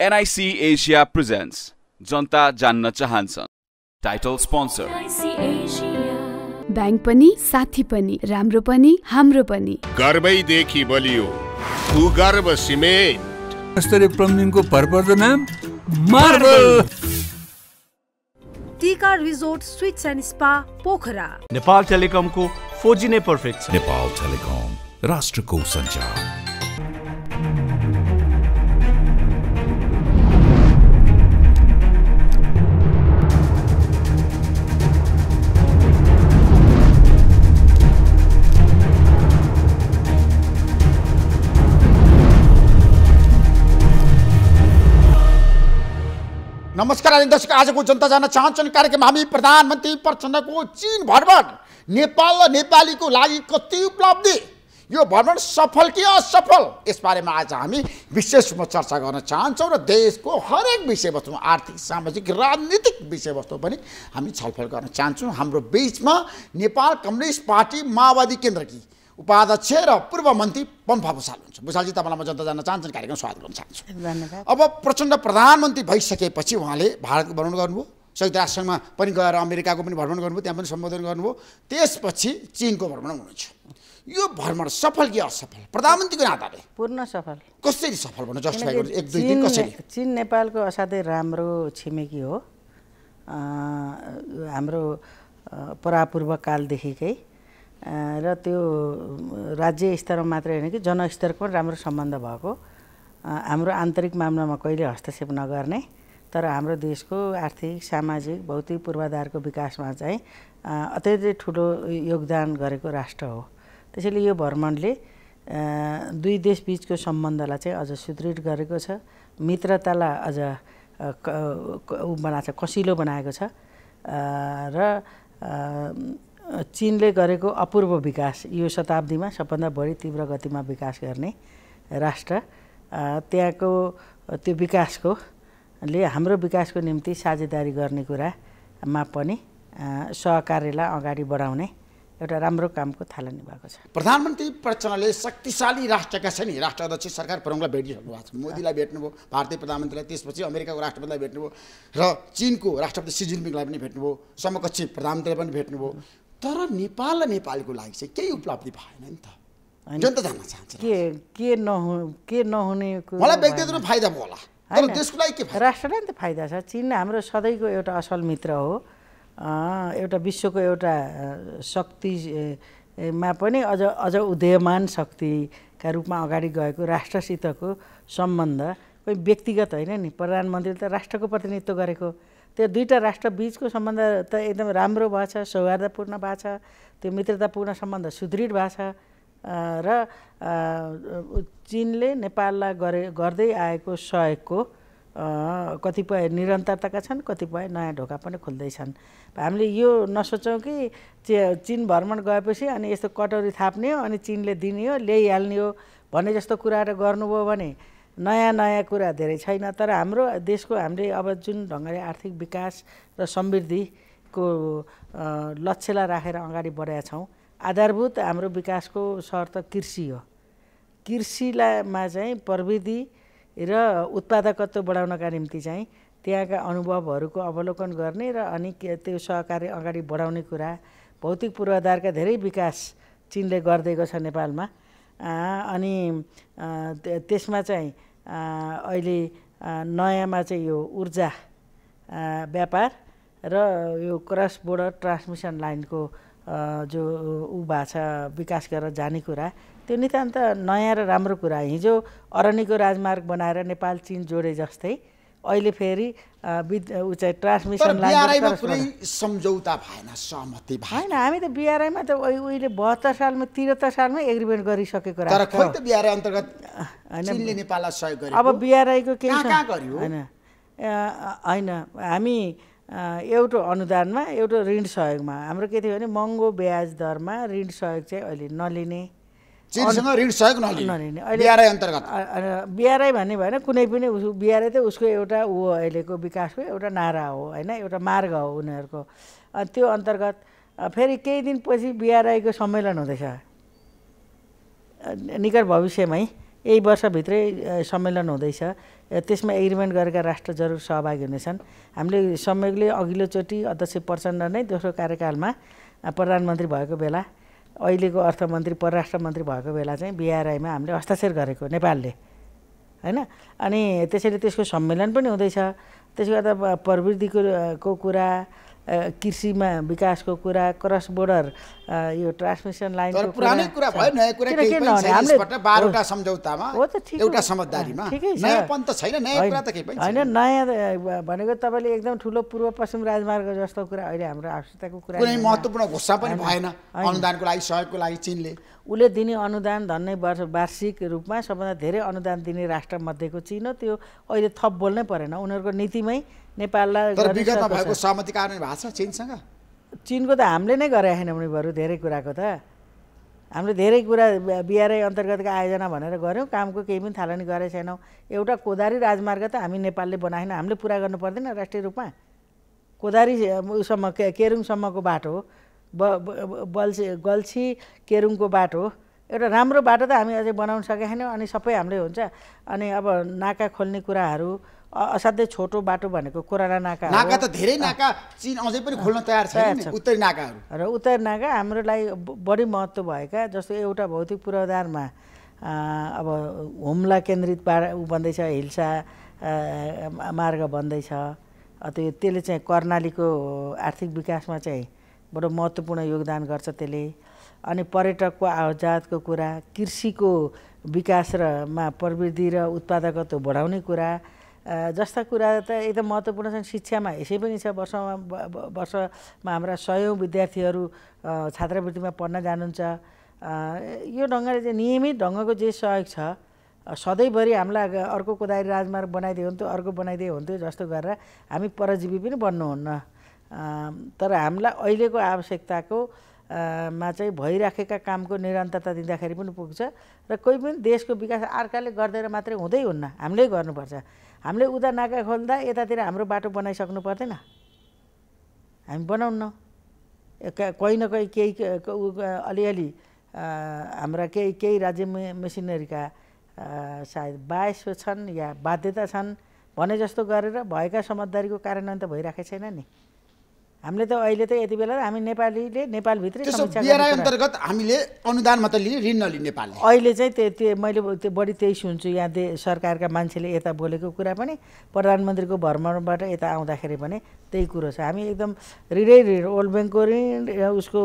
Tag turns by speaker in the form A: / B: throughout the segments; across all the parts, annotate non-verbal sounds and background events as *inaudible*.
A: NIC Asia presents जनता जान्न चाहन्छ टाइटल स्पोन्सर ब्याङ्क पनि साथी पनि राम्रो पनि हाम्रो पनि गर्वैदेखि बलियो भूगर्भ सिमेन्ट स्तरीय प्लम्बिङको भरपर्दो नाम मार्बल टिका resort suites and spa Pokhara Nepal टेलिकमको फोजी नै नेपाल टेलिकम राष्ट्रको सञ्चार नमस्कार अनि दर्शक आजको जनता जान चाहन्छन् कार्यक्रम हामी प्रधानमन्त्री प्रचण्डको चिन भ्रमण नेपाल र नेपालीको लागि कति उपलब्धि यो भ्रमण सफल कि असफल यसबारेमा आज हामी विशेष रूपमा चर्चा गर्न चाहन्छौँ र देशको हरेक विषयवस्तुमा आर्थिक सामाजिक राजनीतिक विषयवस्तु पनि हामी छलफल गर्न चाहन्छौँ हाम्रो बिचमा नेपाल कम्युनिस्ट पार्टी माओवादी केन्द्रकी उपाध्यक्ष र पूर्व मन्त्री पम्फा भूषाल हुन्छ भूषालजी तपाईँलाई म जनता जान चाहन्छु कार्यक्रम स्वागत गर्न चाहन्छु धन्यवाद अब प्रचण्ड प्रधानमन्त्री भइसकेपछि उहाँले भारतको भ्रमण गर्नुभयो संयुक्त राष्ट्रसङ्घमा पनि गएर अमेरिकाको पनि भ्रमण गर्नुभयो त्यहाँ पनि सम्बोधन गर्नुभयो त्यसपछि चिनको भ्रमण हुनुहुन्छ यो भ्रमण सफल कि असफल प्रधानमन्त्रीको नाताले पूर्ण सफल कसरी सफल भन्नु जस्टिफाई एक दुई दिन कसरी
B: चिन नेपालको असाध्यै राम्रो छिमेकी हो हाम्रो परापूर्व कालदेखिकै र त्यो राज्य स्तरमा मात्रै होइन कि जनस्तरको पनि राम्रो सम्बन्ध भएको हाम्रो आन्तरिक मामलामा कहिले हस्तक्षेप नगर्ने तर हाम्रो देशको आर्थिक सामाजिक भौतिक पूर्वाधारको विकासमा चाहिँ अत्यन्तै ठुलो योगदान गरेको राष्ट्र हो त्यसैले यो भ्रमणले दुई देश देशबिचको सम्बन्धलाई चाहिँ अझ सुदृढ गरेको छ मित्रतालाई अझ बनाएको छ कसिलो बनाएको छ र चिनले गरेको अपूर्व विकास यो शताब्दीमा सबभन्दा बढी तीव्र गतिमा विकास गर्ने राष्ट्र त्यहाँको त्यो विकासको ले हाम्रो विकासको निम्ति साझेदारी गर्ने कुरामा पनि सहकार्यलाई अगाडि बढाउने एउटा राम्रो कामको थालनी भएको छ
A: प्रधानमन्त्री प्रचण्डले शक्तिशाली राष्ट्रका छन् राष्ट्र अध्यक्ष सरकार प्रमुखलाई भेटिसक्नु भएको छ मोदीलाई भेट्नुभयो भारतीय प्रधानमन्त्रीलाई त्यसपछि अमेरिकाको राष्ट्रपतिलाई भेट्नुभयो र चिनको राष्ट्रपति सिजिनपिङलाई पनि भेट्नुभयो समकक्षी प्रधानमन्त्रीलाई पनि भेट्नुभयो तर नेपाल र नेपालीको लागि चाहिँ केही उपलब्धि भएन नि त
B: जनता जान्न चाहन्छ के के नहु के नहुनेको
A: मलाई व्यक्तिगत रूपमा फाइदा होला देशको
B: लागि के राष्ट्रलाई नि त फाइदा छ चिन हाम्रो सधैँको एउटा असल मित्र हो एउटा विश्वको एउटा शक्तिमा पनि अझ अझ उदयमान शक्तिका रूपमा अगाडि गएको राष्ट्रसितको सम्बन्ध कोही व्यक्तिगत होइन नि प्रधानमन्त्रीले त राष्ट्रको प्रतिनिधित्व गरेको त्यो दुईवटा राष्ट्र बिचको सम्बन्ध त एकदम राम्रो भएको छ सौहार्दपूर्ण भएको छ त्यो मित्रतापूर्ण सम्बन्ध सुदृढ भएको छ र चिनले नेपाललाई गरे गर्दै आएको सहयोगको कतिपय निरन्तरताका छन् कतिपय नयाँ ढोका पनि खुल्दैछन् हामीले यो नसोचौँ कि चिन भ्रमण गएपछि अनि यस्तो कटौरी थाप्ने हो अनि चिनले दिने हो ल्याइहाल्ने हो भन्ने जस्तो कुराहरू गर्नुभयो भने नयाँ नयाँ कुरा धेरै छैन तर हाम्रो देशको हामीले अब जुन ढङ्गले आर्थिक विकास र समृद्धिको लक्ष्यलाई राखेर अगाडि बढाएका छौँ आधारभूत हाम्रो विकासको सहर त कृषि हो कृषिलामा चाहिँ प्रविधि र उत्पादकत्व बढाउनका निम्ति चाहिँ त्यहाँका अनुभवहरूको अवलोकन गर्ने र अनि त्यो सहकार्य अगाडि बढाउने कुरा भौतिक पूर्वाधारका धेरै विकास चिनले गरिदिएको छ नेपालमा अनि त्यसमा चाहिँ अहिले नयाँमा चाहिँ यो ऊर्जा व्यापार र यो क्रस बोर्डर ट्रान्समिसन लाइनको जो ऊ छ विकास गरेर जाने कुरा त्यो नितान्त नयाँ र राम्रो कुरा हिजो अरण्यको राजमार्ग बनाएर नेपाल चिन जोडे जस्तै अहिले फेरि ऊ चाहिँ ट्रान्समिसन कुनै सम्झौता भएन सहमति भएन हामी त बिआरआईमा त उहिले बहत्तर सालमा त्रिहत्तर सालमै एग्रिमेन्ट गरिसकेको तर अन्तर्गत सहयोग
A: अब बिआरआईको के गर्यो होइन
B: होइन हामी एउटा अनुदानमा एउटा ऋण सहयोगमा हाम्रो के थियो भने महँगो ब्याज दरमा ऋण सहयोग चाहिँ अहिले नलिने चिनसँग ऋण सहयोग नलिने अहिले बिआरआई अन्तर्गत बिआरआई भन्ने भएन कुनै पनि उसको बिआरआई त उसको एउटा ऊ अहिलेको विकासको एउटा नारा हो होइन एउटा मार्ग हो उनीहरूको त्यो अन्तर्गत फेरि केही दिनपछि बिआरआईको सम्मेलन हुँदैछ निकट भविष्यमै यही वर्षभित्रै सम्मेलन हुँदैछ त्यसमा एग्रिमेन्ट गरेका राष्ट्र जरुर सहभागी हुनेछन् हामीले संयोगले अघिल्लोचोटि अध्यक्ष प्रचण्ड नै दोस्रो कार्यकालमा प्रधानमन्त्री भएको बेला अहिलेको अर्थमन्त्री परराष्ट्र मन्त्री भएको बेला चाहिँ बिआरआईमा हामीले हस्ताक्षर गरेको नेपालले होइन अनि त्यसैले त्यसको सम्मेलन पनि हुँदैछ त्यसो गर्दा प्रविधिको को कुरा कृषिमा विकासको कुरा क्रस बोर्डर यो ट्रान्समिसन लाइन छैन होइन नयाँ भनेको तपाईँले एकदम ठुलो पूर्व पश्चिम राजमार्ग जस्तो कुरा अहिले हाम्रो आवश्यकताको कुरा महत्त्वपूर्ण घोषणा पनि भएन अनुदानको लागि सहयोगको लागि चिनले उसले दिने अनुदान धन्नै वर्ष वार्षिक रूपमा सबभन्दा धेरै अनुदान दिने राष्ट्रमध्येको चिन हो त्यो अहिले थप बोल्नै परेन उनीहरूको नीतिमै नेपाललाई चिनसँग चिनको त हामीले नै गरेका छैनौँ उनीहरू धेरै कुराको त हामीले धेरै कुरा बिआरआई अन्तर्गतको आयोजना भनेर गऱ्यौँ कामको केही पनि थालनी गरेका छैनौँ एउटा कोदारी राजमार्ग त हामी नेपालले बनाएन हामीले पुरा गर्नु पर्दैन राष्ट्रिय रूपमा कोदारी के केरुङसम्मको बाटो हो ब बल्छी गल्छी केरुङको बाटो एउटा राम्रो बाटो त हामी अझै बनाउन सकेका छैनौँ अनि सबै हाम्रै हुन्छ अनि अब नाका खोल्ने कुराहरू असाध्यै छोटो बाटो भनेको कोराला नाका नाका त धेरै
A: नाका चिन अझै पनि खोल्न तयार छ उत्तर नाकाहरू
B: र उत्तर नाका हाम्रो लागि बढी महत्त्व भएका जस्तो एउटा भौतिक पूर्वाधारमा अब होमलाई केन्द्रित बा ऊ बन्दैछ हिल्सा मार्ग बन्दैछ त्यो त्यसले चाहिँ कर्णालीको आर्थिक विकासमा चाहिँ बडो महत्त्वपूर्ण योगदान गर्छ त्यसले अनि पर्यटकको आवाजातको कुरा कृषिको विकास र मा प्रवृद्धि र उत्पादकत्व बढाउने कुरा जस्ता कुरा त एकदम महत्त्वपूर्ण छन् शिक्षामा यसै पनि छ वर्षमा वर्षमा हाम्रा सयौँ विद्यार्थीहरू छात्रवृत्तिमा पढ्न जानुहुन्छ यो ढङ्गले चाहिँ नियमित ढङ्गको जे सहयोग छ सधैँभरि हामीलाई अर्को कोदारी राजमार्ग बनाइदियो हुन्थ्यो अर्को बनाइदियो हुन्थ्यो जस्तो गरेर हामी परजीवी पनि बन्नुहुन्न तर हामीलाई अहिलेको आवश्यकताको मा चाहिँ भइराखेका कामको निरन्तरता दिँदाखेरि पनि पुग्छ र कोही पनि देशको विकास अर्काले गरिदिएर मात्रै हुँदै हुन्न हामीले गर्नुपर्छ हामीले उता नाका खोल्दा यतातिर हाम्रो बाटो बनाइसक्नु पर्दैन हामी बनाउन कहीँ न कहीँ केही अलिअलि हाम्रा केही केही राज्य मेसिनरीका सायद बायस छन् या बाध्यता छन् भने जस्तो गरेर भएका समझदारीको कार्यान्वयन त भइराखेको छैन नि हामीले त अहिले त यति बेला हामी नेपालीले नेपालभित्रै बिआरआई अन्तर्गत हामीले अनुदान मात्र लिने ऋण नलिने नेपाल अहिले चाहिँ त्यो त्यो मैले त्यो बढी त्यही सुन्छु यहाँ दे सरकारका मान्छेले यता बोलेको कुरा पनि प्रधानमन्त्रीको भ्रमणबाट यता आउँदाखेरि पनि त्यही कुरो छ हामी एकदम ऋणै ऋण वर्ल्ड ब्याङ्कको ऋण उसको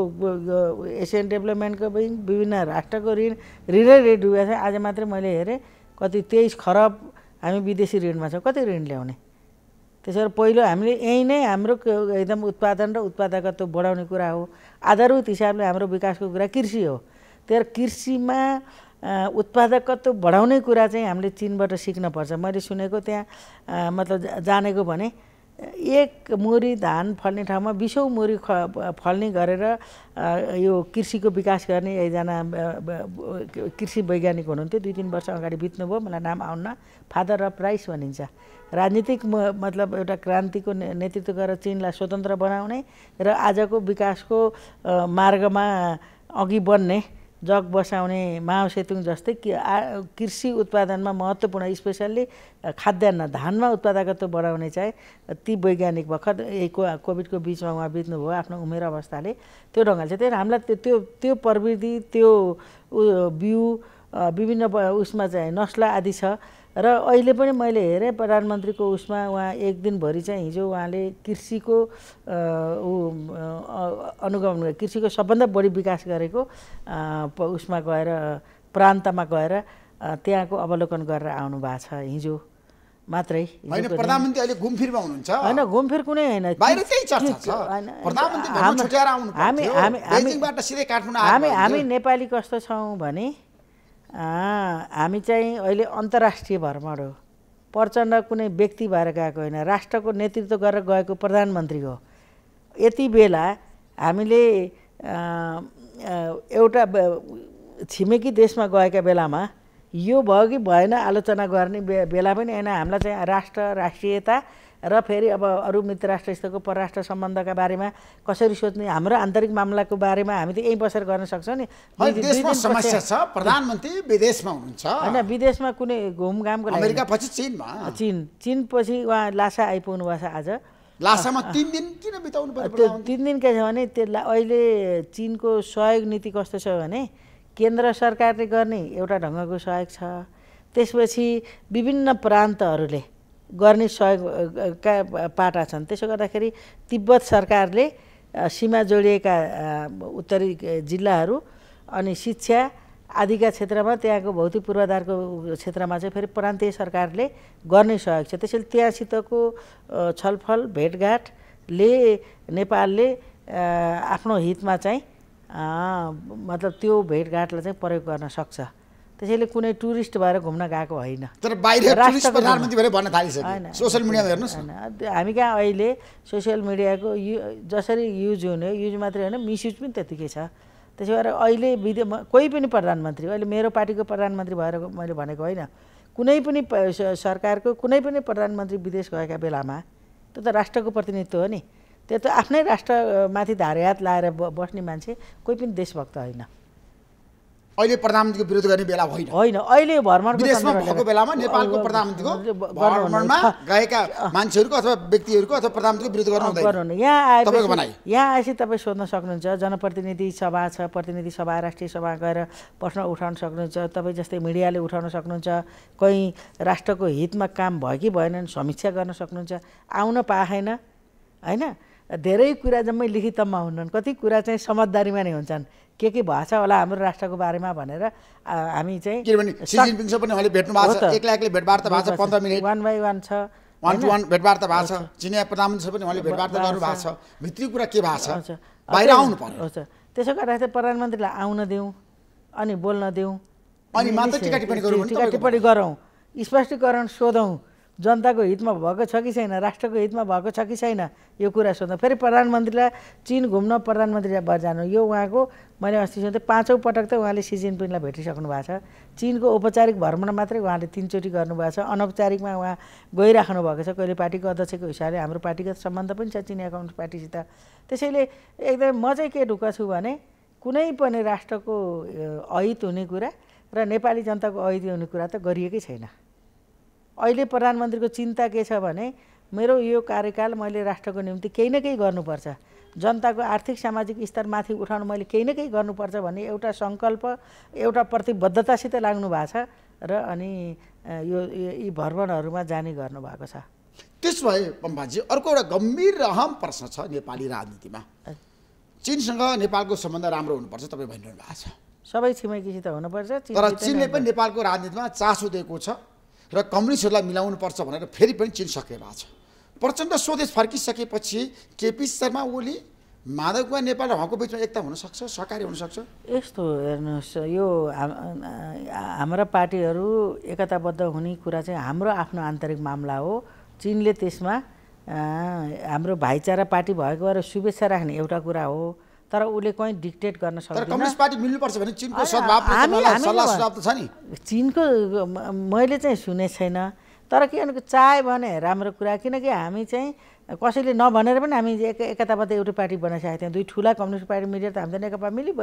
B: एसियन डेभलपमेन्टको ब्याङ्क विभिन्न राष्ट्रको ऋण ऋणै ऋण डुबेको छ आज मात्रै मैले हेरेँ कति तेइस खरब हामी विदेशी ऋणमा छौँ कति ऋण ल्याउने त्यसो भएर पहिलो हामीले यहीँ नै हाम्रो एकदम उत्पादन र उत्पादकत्व बढाउने कुरा हो आधारभूत हिसाबले हाम्रो विकासको कुरा कृषि हो त्यही कृषिमा उत्पादकत्व बढाउने कुरा चाहिँ हामीले चिनबाट सिक्नपर्छ मैले सुनेको त्यहाँ मतलब जानेको भने एक मुरी धान फल्ने ठाउँमा बिसौँ मुरी ख फल्ने गरेर यो कृषिको विकास गर्ने एकजना कृषि वैज्ञानिक हुनुहुन्थ्यो दुई तिन वर्ष अगाडि बित्नुभयो मलाई नाम आउन फादर अफ राइस भनिन्छ राजनीतिक मतलब एउटा क्रान्तिको नेतृत्व गरेर चिनलाई स्वतन्त्र बनाउने र आजको विकासको मार्गमा अघि बढ्ने जग बसाउने माओसेतुङ जस्तै कि कृषि उत्पादनमा महत्त्वपूर्ण स्पेसल्ली खाद्यान्न धानमा उत्पादकत्व बढाउने चाहिँ ती वैज्ञानिक भर्खर यही कोभिडको बिचमा उहाँ बित्नुभयो आफ्नो उमेर अवस्थाले त्यो ढङ्गले चाहिँ त्यही हामीलाई त्यो त्यो प्रविधि त्यो बिउ विभिन्न उसमा चाहिँ नस्ला आदि छ र अहिले पनि मैले हेरेँ प्रधानमन्त्रीको उसमा उहाँ एक दिनभरि चाहिँ हिजो उहाँले कृषिको ऊ अनुगमन कृषिको सबभन्दा बढी विकास गरेको उसमा गएर प्रान्तमा गएर त्यहाँको अवलोकन गरेर आउनु भएको छ हिजो मात्रै प्रधानमन्त्री अहिले घुमफिरमा हुनुहुन्छ होइन घुमफिर कुनै होइन
A: हामी हामी हामी हामी
B: नेपाली कस्तो छौँ भने हामी चाहिँ अहिले अन्तर्राष्ट्रिय भ्रमण हो प्रचण्ड कुनै व्यक्ति भएर गएको होइन राष्ट्रको नेतृत्व गरेर गएको प्रधानमन्त्री हो यति बेला हामीले एउटा छिमेकी देशमा गएका बेलामा यो भयो कि भएन आलोचना गर्ने बेला पनि होइन हामीलाई चाहिँ राष्ट्र राष्ट्रियता र फेरि अब अरू मित्र राष्ट्र स्तरको परराष्ट्र सम्बन्धका बारेमा कसरी सोच्ने हाम्रो आन्तरिक मामलाको बारेमा हामी त यहीँ बसेर गर्न सक्छौँ नि समस्या छ प्रधानमन्त्री विदेशमा हुनुहुन्छ होइन विदेशमा कुनै घुमघामको लागि पछि चिनमा चिन चिनपछि उहाँ लासा आइपुग्नु भएको आज लासामा तिन दिन
A: किन बिताउनु पर्यो
B: तिन दिन के छ भने त्यसलाई अहिले चिनको सहयोग नीति कस्तो छ भने केन्द्र सरकारले गर्ने एउटा ढङ्गको सहयोग छ त्यसपछि विभिन्न प्रान्तहरूले गर्ने सहयोगका पाटा छन् त्यसो गर्दाखेरि तिब्बत सरकारले सीमा जोडिएका उत्तरी जिल्लाहरू अनि शिक्षा आदिका क्षेत्रमा त्यहाँको भौतिक पूर्वाधारको क्षेत्रमा चाहिँ फेरि प्रान्तीय सरकारले गर्ने सहयोग छ त्यसैले त्यहाँसितको छलफल भेटघाटले नेपालले आफ्नो हितमा चाहिँ मतलब त्यो भेटघाटलाई चाहिँ प्रयोग गर्न सक्छ त्यसैले कुनै टुरिस्ट भएर घुम्न गएको होइन तर बाहिर प्रधानमन्त्री भएर भन्न सोसियल मिडियामा हेर्नुहोस् होइन हामी कहाँ अहिले सोसियल मिडियाको यु जसरी युज हुने युज मात्रै होइन मिसयुज पनि त्यत्तिकै छ त्यसै भएर अहिले विदेश कोही पनि प्रधानमन्त्री अहिले मेरो पार्टीको प्रधानमन्त्री भएर मैले भनेको होइन कुनै पनि सरकारको कुनै पनि प्रधानमन्त्री विदेश गएका बेलामा त्यो त राष्ट्रको प्रतिनिधित्व हो नि त्यो त आफ्नै राष्ट्रमाथि हात लाएर बस्ने मान्छे कोही पनि देशभक्त होइन अहिले प्रधानमन्त्रीको विरोध गर्ने बेला होइन होइन अहिले भ्रमण विदेशमा भएको बेलामा नेपालको प्रधानमन्त्रीको
A: भ्रमणमा गएका मान्छेहरूको अथवा व्यक्तिहरूको अथवा प्रधानमन्त्रीको विरोध गर्नु हुँदैन यहाँ आएपछि
B: यहाँ आएपछि तपाईँ सोध्न सक्नुहुन्छ जनप्रतिनिधि सभा छ प्रतिनिधि सभा राष्ट्रिय सभा गएर प्रश्न उठाउन सक्नुहुन्छ तपाईँ जस्तै मिडियाले उठाउन सक्नुहुन्छ कहीँ राष्ट्रको हितमा काम भयो कि भएन समीक्षा गर्न सक्नुहुन्छ आउन पाएन होइन धेरै कुरा जम्मै लिखितमा हुन्छन् कति कुरा चाहिँ समझदारीमा नै हुन्छन् के के भएछ होला हाम्रो राष्ट्रको बारेमा भनेर हामी चाहिँ पनि वान बाई वान छ वान टु वान
A: भेटवार्ता भएको छ चिनिया प्रधानमन्त्रीसँग पनि उहाँले भेटवार्ता गर्नु भएको छ भित्री कुरा के भएको छ बाहिर आउनु पर्यो
B: हो त्यसो गर्दाखेरि प्रधानमन्त्रीलाई आउन दिउँ अनि बोल्न दिउँ अनि मात्र टिका टिप्पणी गरौँ टिप्पणी गरौँ स्पष्टीकरण सोधौँ जनताको हितमा भएको छ कि छैन राष्ट्रको हितमा भएको छ कि छैन यो कुरा सोध्नु फेरि प्रधानमन्त्रीलाई चिन घुम्न प्रधानमन्त्रीलाई जानु यो उहाँको मैले अस्ति सोधेँ पाँचौँ पटक त उहाँले सी जिनपिङलाई भेटिसक्नु भएको छ चिनको औपचारिक भ्रमण मात्रै उहाँले तिनचोटि गर्नुभएको छ अनौपचारिकमा उहाँ गइराख्नु भएको छ कहिले पार्टीको अध्यक्षको हिसाबले हाम्रो पार्टीगत सम्बन्ध पनि छ चिनिया कम्युनिस्ट पार्टीसित त्यसैले एकदम म चाहिँ के ढुक्क छु भने कुनै पनि राष्ट्रको अहित हुने कुरा र नेपाली जनताको अहित हुने कुरा त गरिएकै छैन अहिले प्रधानमन्त्रीको चिन्ता के छ भने मेरो यो कार्यकाल मैले राष्ट्रको निम्ति केही न केही गर्नुपर्छ जनताको आर्थिक सामाजिक स्तर माथि उठाउन मैले केही न केही गर्नुपर्छ भन्ने एउटा सङ्कल्प एउटा प्रतिबद्धतासित लाग्नु भएको छ र अनि यो यी भ्रमणहरूमा जाने गर्नुभएको छ
A: त्यस भए पम्पाजी अर्को एउटा गम्भीर र अहम प्रश्न छ नेपाली राजनीतिमा चिनसँग नेपालको सम्बन्ध राम्रो हुनुपर्छ तपाईँ भनिरहनु भएको छ
B: सबै छिमेकीसित हुनुपर्छ तर चिनले
A: पनि नेपालको राजनीतिमा चासो दिएको छ र कम्युनिस्टहरूलाई पर्छ भनेर फेरि पनि चिन सक्ने भएको छ प्रचण्ड स्वदेश फर्किसकेपछि केपी शर्मा ओली माधव कुमार नेपाल र उहाँको बिचमा एकता हुनसक्छ सहकारी हुनसक्छ
B: यस्तो हेर्नुहोस् यो हाम्रा पार्टीहरू एकताबद्ध हुने कुरा चाहिँ हाम्रो आफ्नो आन्तरिक मामला हो चिनले त्यसमा हाम्रो भाइचारा पार्टी भएको भएर शुभेच्छा राख्ने एउटा कुरा हो तर उसले कहीँ डिक्टेट गर्न सक्दैन चिनको मैले चाहिँ सुने छैन तर के भनेको चाह्यो भने राम्रो कुरा किनकि हामी चाहिँ कसैले नभनेर पनि हामी एक एकताबद्ध एउटा पार्टी बनाइसकेका थियौँ दुई ठुला कम्युनिस्ट पार्टी मिलेर त हामी त नेकपा मिली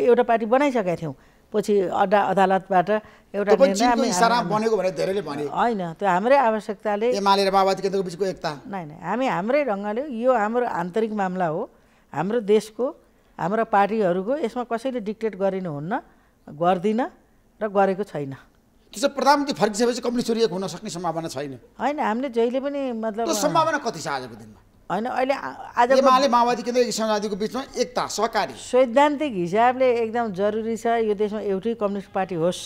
B: एउटा पार्टी बनाइसकेका थियौँ पछि अड्डा अदालतबाट एउटा होइन त्यो हाम्रै आवश्यकताले एकता नै हामी हाम्रै ढङ्गले यो हाम्रो आन्तरिक मामला हो हाम्रो देशको हाम्रो पार्टीहरूको यसमा कसैले डिक्टेट गरिनुहुन्न गर्दिन र गरेको छैन त्यसो प्रधानमन्त्री फर्किसकेपछि कम्युनिस्ट एक हुन सक्ने सम्भावना छैन होइन हामीले जहिले पनि मतलब सम्भावना
A: कति छ आजको दिनमा
B: होइन अहिले आज माओवादी केन्द्र समाजवादीको बिचमा एकता सहकारी सैद्धान्तिक हिसाबले एकदम जरुरी छ यो देशमा एउटै कम्युनिस्ट पार्टी होस्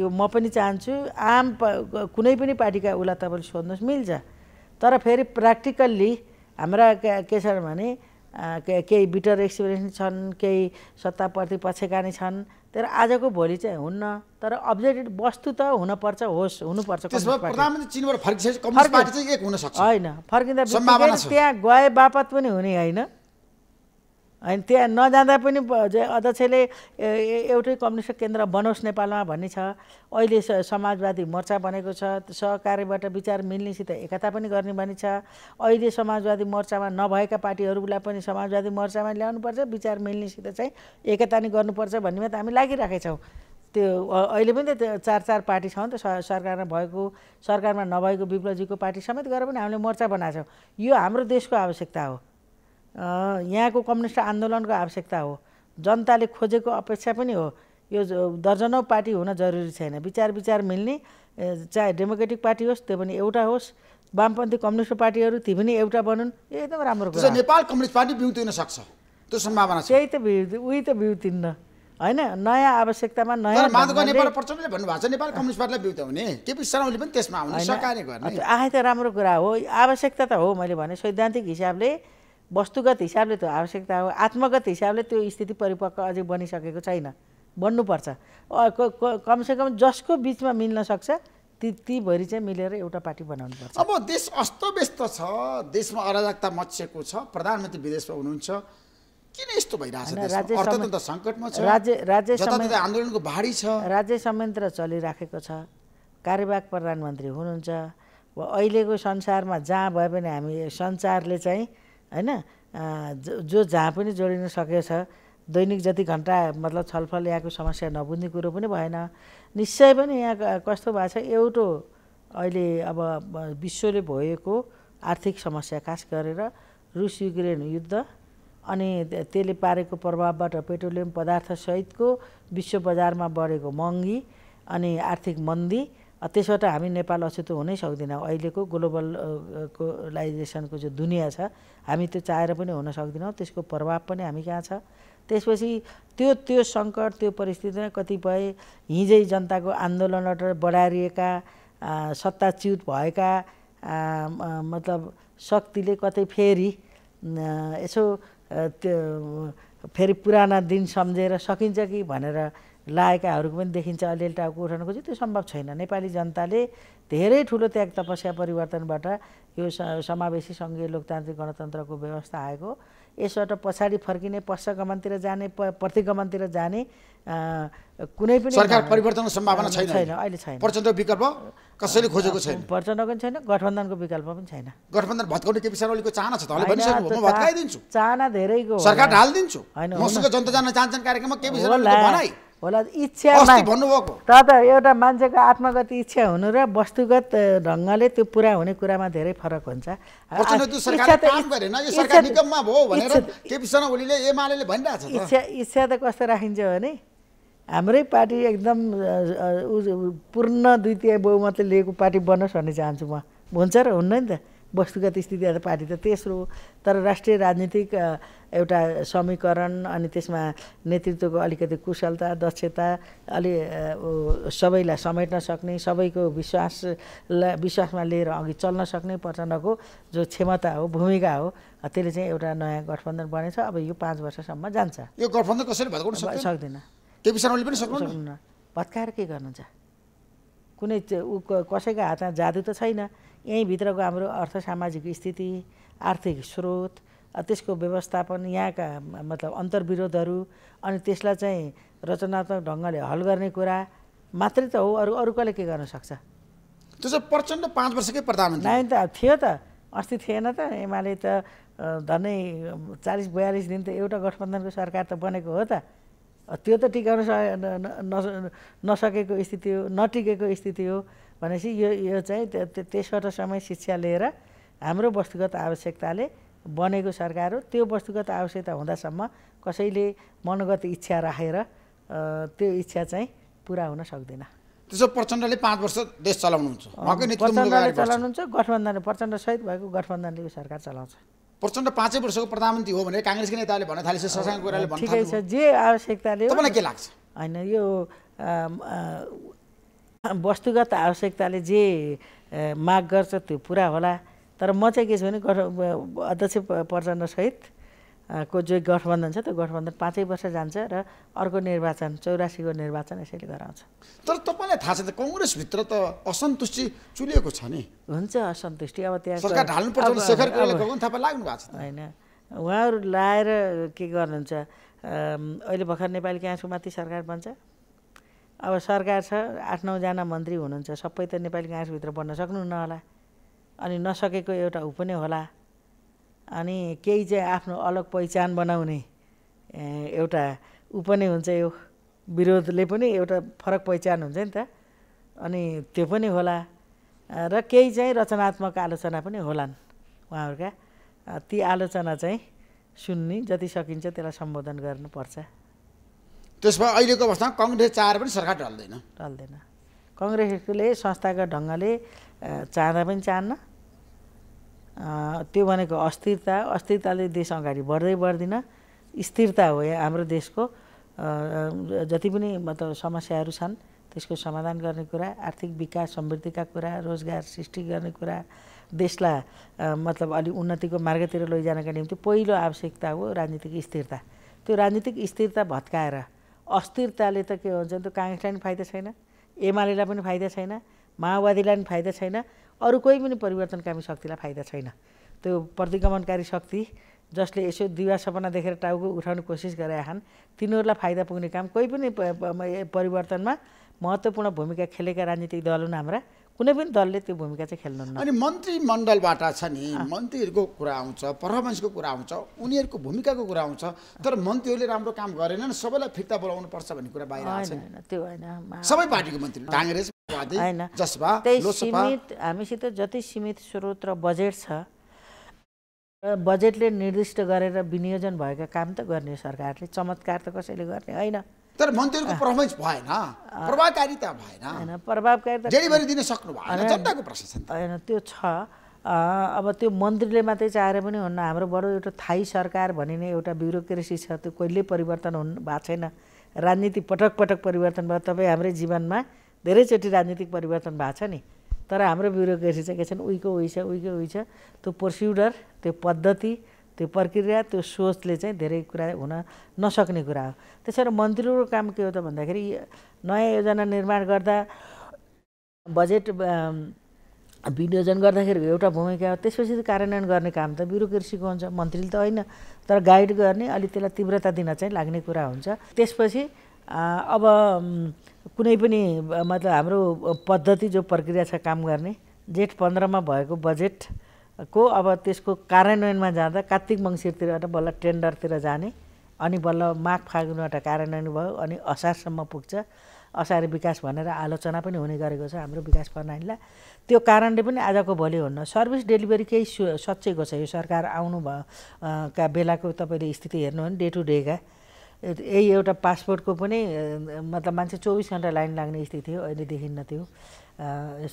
B: यो म पनि चाहन्छु आम कुनै पनि पार्टीका उसलाई तपाईँले सोध्नुहोस् मिल्छ तर फेरि प्र्याक्टिकल्ली हाम्रा के छ भने केही बिटर एक्सपिरियन्स छन् केही सत्ताप्रति नै छन् तर आजको भोलि चाहिँ हुन्न तर अब्जेक्टेड वस्तु त हुनपर्छ होस् हुनुपर्छ
A: होइन फर्किँदा त्यहाँ
B: गए बापत पनि हुने होइन अनि त्यहाँ नजाँदा पनि अध्यक्षले एउटै कम्युनिस्ट केन्द्र बनोस् नेपालमा भन्ने छ अहिले समाजवादी मोर्चा बनेको छ सहकार्यबाट विचार मिल्नेसित एकता पनि गर्ने भन्ने छ अहिले समाजवादी मोर्चामा नभएका पार्टीहरूलाई पनि समाजवादी मोर्चामा ल्याउनुपर्छ विचार मिल्नेसित चाहिँ एकता नै गर्नुपर्छ भन्नेमा त हामी लागिरहेका छौँ त्यो अहिले पनि त चार चार पार्टी छ नि त सरकारमा भएको सरकारमा नभएको विप्लवजीको पार्टी समेत गरेर पनि हामीले मोर्चा बनाएको छौँ यो हाम्रो देशको आवश्यकता हो यहाँको कम्युनिस्ट आन्दोलनको आवश्यकता हो जनताले खोजेको अपेक्षा पनि हो यो दर्जनौ पार्टी हुन जरुरी छैन विचार विचार मिल्ने चाहे डेमोक्रेटिक पार्टी होस् त्यो पनि एउटा होस् वामपन्थी कम्युनिस्ट पार्टीहरू ती पनि एउटा बनुन् यो एकदम राम्रो कुरा
A: नेपाल कम्युनिस्ट पार्टी बिउतिन सक्छ
B: त्यो सम्भावना त्यही त बिउ उही त बिउतिन्न होइन नयाँ आवश्यकतामा नयाँ प्रचण्डले
A: भन्नुभएको छ नेपाल कम्युनिस्ट पार्टीलाई बिउताउने केपी शर्माले पनि त्यसमा आउने गर्ने
B: आए त राम्रो कुरा हो आवश्यकता त हो मैले भने सैद्धान्तिक हिसाबले वस्तुगत हिसाबले त्यो आवश्यकता हो आत्मगत हिसाबले त्यो स्थिति परिपक्व अझै बनिसकेको छैन बन्नुपर्छ कमसेकम जसको बिचमा मिल्न सक्छ ती ती भरि चाहिँ मिलेर एउटा पार्टी बनाउनु पर्छ अब
A: देश अस्तव्यस्त छ देशमा अराजकता मचिएको छ प्रधानमन्त्री विदेशमा हुनुहुन्छ किन यस्तो भइरहेको छ राज्य राज्य आन्दोलनको
B: भारी छ राज्य संयन्त्र चलिराखेको छ कार्यवाहक प्रधानमन्त्री हुनुहुन्छ अहिलेको संसारमा जहाँ भए पनि हामी संसारले चाहिँ होइन जो जहाँ पनि जोडिन सकेछ दैनिक जति घन्टा मतलब छलफल यहाँको समस्या नबुझ्ने कुरो पनि भएन निश्चय पनि यहाँ कस्तो भएको छ एउटो अहिले अब विश्वले भएको आर्थिक समस्या खास गरेर रुस युक्रेन युद्ध अनि त्यसले पारेको प्रभावबाट पेट्रोलियम पदार्थसहितको विश्व बजारमा बढेको महँगी अनि आर्थिक मन्दी त्यसबाट हामी नेपाल अछुतो हुनै सक्दैनौँ अहिलेको ग्लोबल कोलाइजेसनको जो दुनियाँ छ हामी त्यो चाहेर पनि हुन सक्दैनौँ त्यसको प्रभाव पनि हामी कहाँ छ त्यसपछि त्यो त्यो सङ्कट त्यो परिस्थितिमा कतिपय हिजै जनताको आन्दोलनबाट बढारिएका सत्ताच्युत भएका मतलब शक्तिले कतै फेरि यसो त्यो फेरि पुराना दिन सम्झेर सकिन्छ कि भनेर लागेकाहरूको पनि देखिन्छ अलिअलि टाउको उठाउनु खोज्यो त्यो सम्भव छैन नेपाली जनताले धेरै ठुलो त्याग तपस्या परिवर्तनबाट यो समावेशी सङ्घीय लोकतान्त्रिक गणतन्त्रको व्यवस्था आएको यसबाट पछाडि फर्किने पश्चगमनतिर जाने प्रतिगमनतिर जाने कुनै पनि सरकार परिवर्तनको सम्भावना छैन छैन अहिले छैन प्रचण्डको विकल्प कसैले खोजेको छैन प्रचण्डको पनि छैन गठबन्धनको
A: विकल्प पनि छैन गठबन्धन भत्काउने केपी ओलीको चाहना छ त म भत्काइदिन्छु
B: चाहना धेरैको सरकार ढालिदिन्छु
A: होइन जनता जान चाहन्छन् कार्यक्रममा केपी भनाइ
B: होला इच्छामा त त एउटा मान्छेको आत्मगत इच्छा हुनु र वस्तुगत ढङ्गले त्यो पुरा हुने कुरामा धेरै फरक हुन्छ इच्छा इच्छा त कस्तो राखिन्छ भने हाम्रै पार्टी एकदम पूर्ण द्वितीय बहुमतले लिएको पार्टी बनोस् भन्ने चाहन्छु म हुन्छ र हुन्न नि त वस्तुगत स्थिति पार्टी त तेस्रो तर राष्ट्रिय राजनीतिक एउटा समीकरण अनि त्यसमा नेतृत्वको अलिकति कुशलता दक्षता अलि सबैलाई समेट्न सक्ने सबैको विश्वासलाई विश्वासमा लिएर अघि चल्न सक्ने प्रचण्डको जो क्षमता हो भूमिका हो त्यसले चाहिँ एउटा नयाँ गठबन्धन बनेछ अब यो पाँच वर्षसम्म जान्छ
A: यो गठबन्धन कसरी सक्दैन
B: भत्काएर के गर्नुहुन्छ कुनै कसैको हातमा जादु त छैन यहीँभित्रको हाम्रो अर्थ सामाजिक स्थिति आर्थिक स्रोत त्यसको व्यवस्थापन यहाँका मतलब अन्तर्विरोधहरू अनि त्यसलाई चाहिँ रचनात्मक ढङ्गले हल गर्ने कुरा मात्रै त हो अरू अरू कसले के गर्न सक्छ
A: त्यो चाहिँ प्रचण्ड पाँच वर्षकै
B: प्रधानमन्त्री नाइन त थियो त अस्ति थिएन त एमाले त धनै चालिस बयालिस दिन त एउटा गठबन्धनको सरकार त बनेको हो त त्यो त टिकाउन नसकेको स्थिति हो नटिकेको स्थिति हो भनेपछि यो यो चाहिँ त्यसबाट समय शिक्षा लिएर हाम्रो वस्तुगत आवश्यकताले बनेको सरकार हो त्यो वस्तुगत आवश्यकता हुँदासम्म कसैले मनगत इच्छा राखेर त्यो इच्छा चाहिँ पुरा हुन सक्दैन
A: त्यसो प्रचण्डले पाँच वर्ष देश चलाउनुहुन्छ प्रचण्डले चलाउनुहुन्छ
B: गठबन्धनले सहित भएको गठबन्धनले यो सरकार चलाउँछ प्रचण्ड पाँचै वर्षको प्रधानमन्त्री हो
A: भनेर काङ्ग्रेसकै नेताले भन्न थालेछ ठिकै छ
B: जे आवश्यकताले तपाईँलाई के लाग्छ होइन यो *laughs* वस्तुगत आवश्यकताले जे माग गर्छ त्यो पुरा होला तर म चाहिँ के छु भने गठ अध्यक्ष प्रचण्डसहित को जो गठबन्धन छ त्यो गठबन्धन पाँचै वर्ष जान्छ र अर्को निर्वाचन चौरासीको निर्वाचन यसैले गराउँछ
A: तर तपाईँलाई थाहा छ त कङ्ग्रेसभित्र त असन्तुष्टि चुलिएको छ नि
B: हुन्छ असन्तुष्टि अब त्यहाँ होइन उहाँहरू लाएर के गर्नुहुन्छ अहिले भर्खर नेपाली काँसको माथि सरकार बन्छ अब सरकार छ आठ नौजना मन्त्री हुनुहुन्छ सबै त नेपाली काङ्ग्रेसभित्र बन्न सक्नुहुन्न होला अनि नसकेको एउटा ऊ पनि होला अनि केही चाहिँ आफ्नो अलग पहिचान बनाउने एउटा ऊ पनि हुन्छ यो विरोधले पनि एउटा फरक पहिचान हुन्छ नि त अनि त्यो पनि होला र केही चाहिँ रचनात्मक आलोचना पनि होलान् उहाँहरूका ती आलोचना चाहिँ सुन्ने जति सकिन्छ त्यसलाई सम्बोधन गर्नुपर्छ
A: त्यसमा अहिलेको अवस्थामा कङ्ग्रेस चाहेर पनि सरकार ढल्दैन
B: ढल्दैन कङ्ग्रेसले संस्थागत ढङ्गले चाहँदा पनि चाहन्न त्यो भनेको अस्थिरता अस्थिरताले देश अगाडि बढ्दै बढ्दिन स्थिरता हो हाम्रो देशको जति पनि मतलब समस्याहरू छन् त्यसको समाधान गर्ने कुरा आर्थिक विकास समृद्धिका कुरा रोजगार सृष्टि गर्ने कुरा देशलाई मतलब अलिक उन्नतिको मार्गतिर लैजानका निम्ति पहिलो आवश्यकता हो राजनीतिक स्थिरता त्यो राजनीतिक स्थिरता भत्काएर अस्थिरताले त के हुन्छ त्यो काङ्ग्रेसलाई पनि फाइदा छैन एमालेलाई पनि फाइदा छैन माओवादीलाई पनि फाइदा छैन अरू कोही पनि परिवर्तनकामी शक्तिलाई फाइदा छैन त्यो प्रतिगमनकारी शक्ति जसले यसो दिवा सपना देखेर टाउको उठाउने कोसिस गरेका छन् तिनीहरूलाई फाइदा पुग्ने काम कोही पनि परिवर्तनमा महत्त्वपूर्ण भूमिका खेलेका राजनीतिक दल हुन् हाम्रा कुनै पनि दलले त्यो भूमिका चाहिँ खेल्नु
A: अनि मन्त्रीमण्डलबाट छ नि मन्त्रीहरूको कुरा आउँछ पर्फर्मेन्सको कुरा आउँछ उनीहरूको भूमिकाको कुरा आउँछ तर मन्त्रीहरूले राम्रो काम गरेनन् सबैलाई फिर्ता बोलाउनु पर्छ भन्ने कुरा बाहिर त्यो होइन सबै पार्टीको मन्त्री काङ्ग्रेस होइन
B: त्यही सीमित हामीसित जति सीमित स्रोत र बजेट छ बजेटले निर्दिष्ट गरेर विनियोजन भएका काम त गर्ने सरकारले चमत्कार त कसैले गर्ने होइन तर मन्दिरको पर्फर्मेन्स भएन प्रभावकारिता भएन प्रभावकारिता डेलिभरी दिन सक्नु भएन जनताको प्रशासन होइन त्यो छ अब त्यो मन्त्रीले मात्रै चाहेर पनि हुन्न हाम्रो बडो एउटा थाई सरकार भनिने एउटा ब्युरोक्रेसी छ त्यो कहिल्यै परिवर्तन हुनु भएको छैन राजनीति पटक पटक परिवर्तन भयो तपाईँ हाम्रै जीवनमा धेरैचोटि राजनीतिक परिवर्तन भएको छ नि तर हाम्रो ब्युरोक्रेसी चाहिँ के छन् उहीको उही छ उहीको उही छ त्यो प्रोसिडर त्यो पद्धति त्यो प्रक्रिया त्यो सोचले चाहिँ धेरै कुरा हुन नसक्ने कुरा हो त्यसरी मन्त्रीहरूको काम के हो त भन्दाखेरि नयाँ योजना निर्माण गर्दा बजेट विनियोजन गर्दाखेरि एउटा भूमिका हो त्यसपछि त कार्यान्वयन गर्ने काम त ब्युरोक्रेसीको हुन्छ मन्त्रीले त होइन तर गाइड गर्ने अलिक त्यसलाई तीव्रता दिन चाहिँ लाग्ने कुरा हुन्छ त्यसपछि अब कुनै पनि मतलब हाम्रो पद्धति जो प्रक्रिया छ काम गर्ने जेठ पन्ध्रमा भएको बजेट को अब त्यसको कार्यान्वयनमा जाँदा कार्तिक मङ्सिरतिरबाट बल्ल टेन्डरतिर जाने अनि बल्ल माघ फागुनबाट कार्यान्वयन भयो अनि असारसम्म पुग्छ असार विकास भनेर आलोचना पनि हुने गरेको छ हाम्रो विकास प्रणालीलाई त्यो कारणले पनि आजको भोलि हुन्न सर्भिस डेलिभरी केही सचेको छ यो सरकार आउनु भयो का बेलाको तपाईँले स्थिति हेर्नु हो भने डे टु डेका यही एउटा पासपोर्टको पनि मतलब मान्छे चौबिस घन्टा लाइन लाग्ने स्थिति थियो अहिले देखिन्न थियो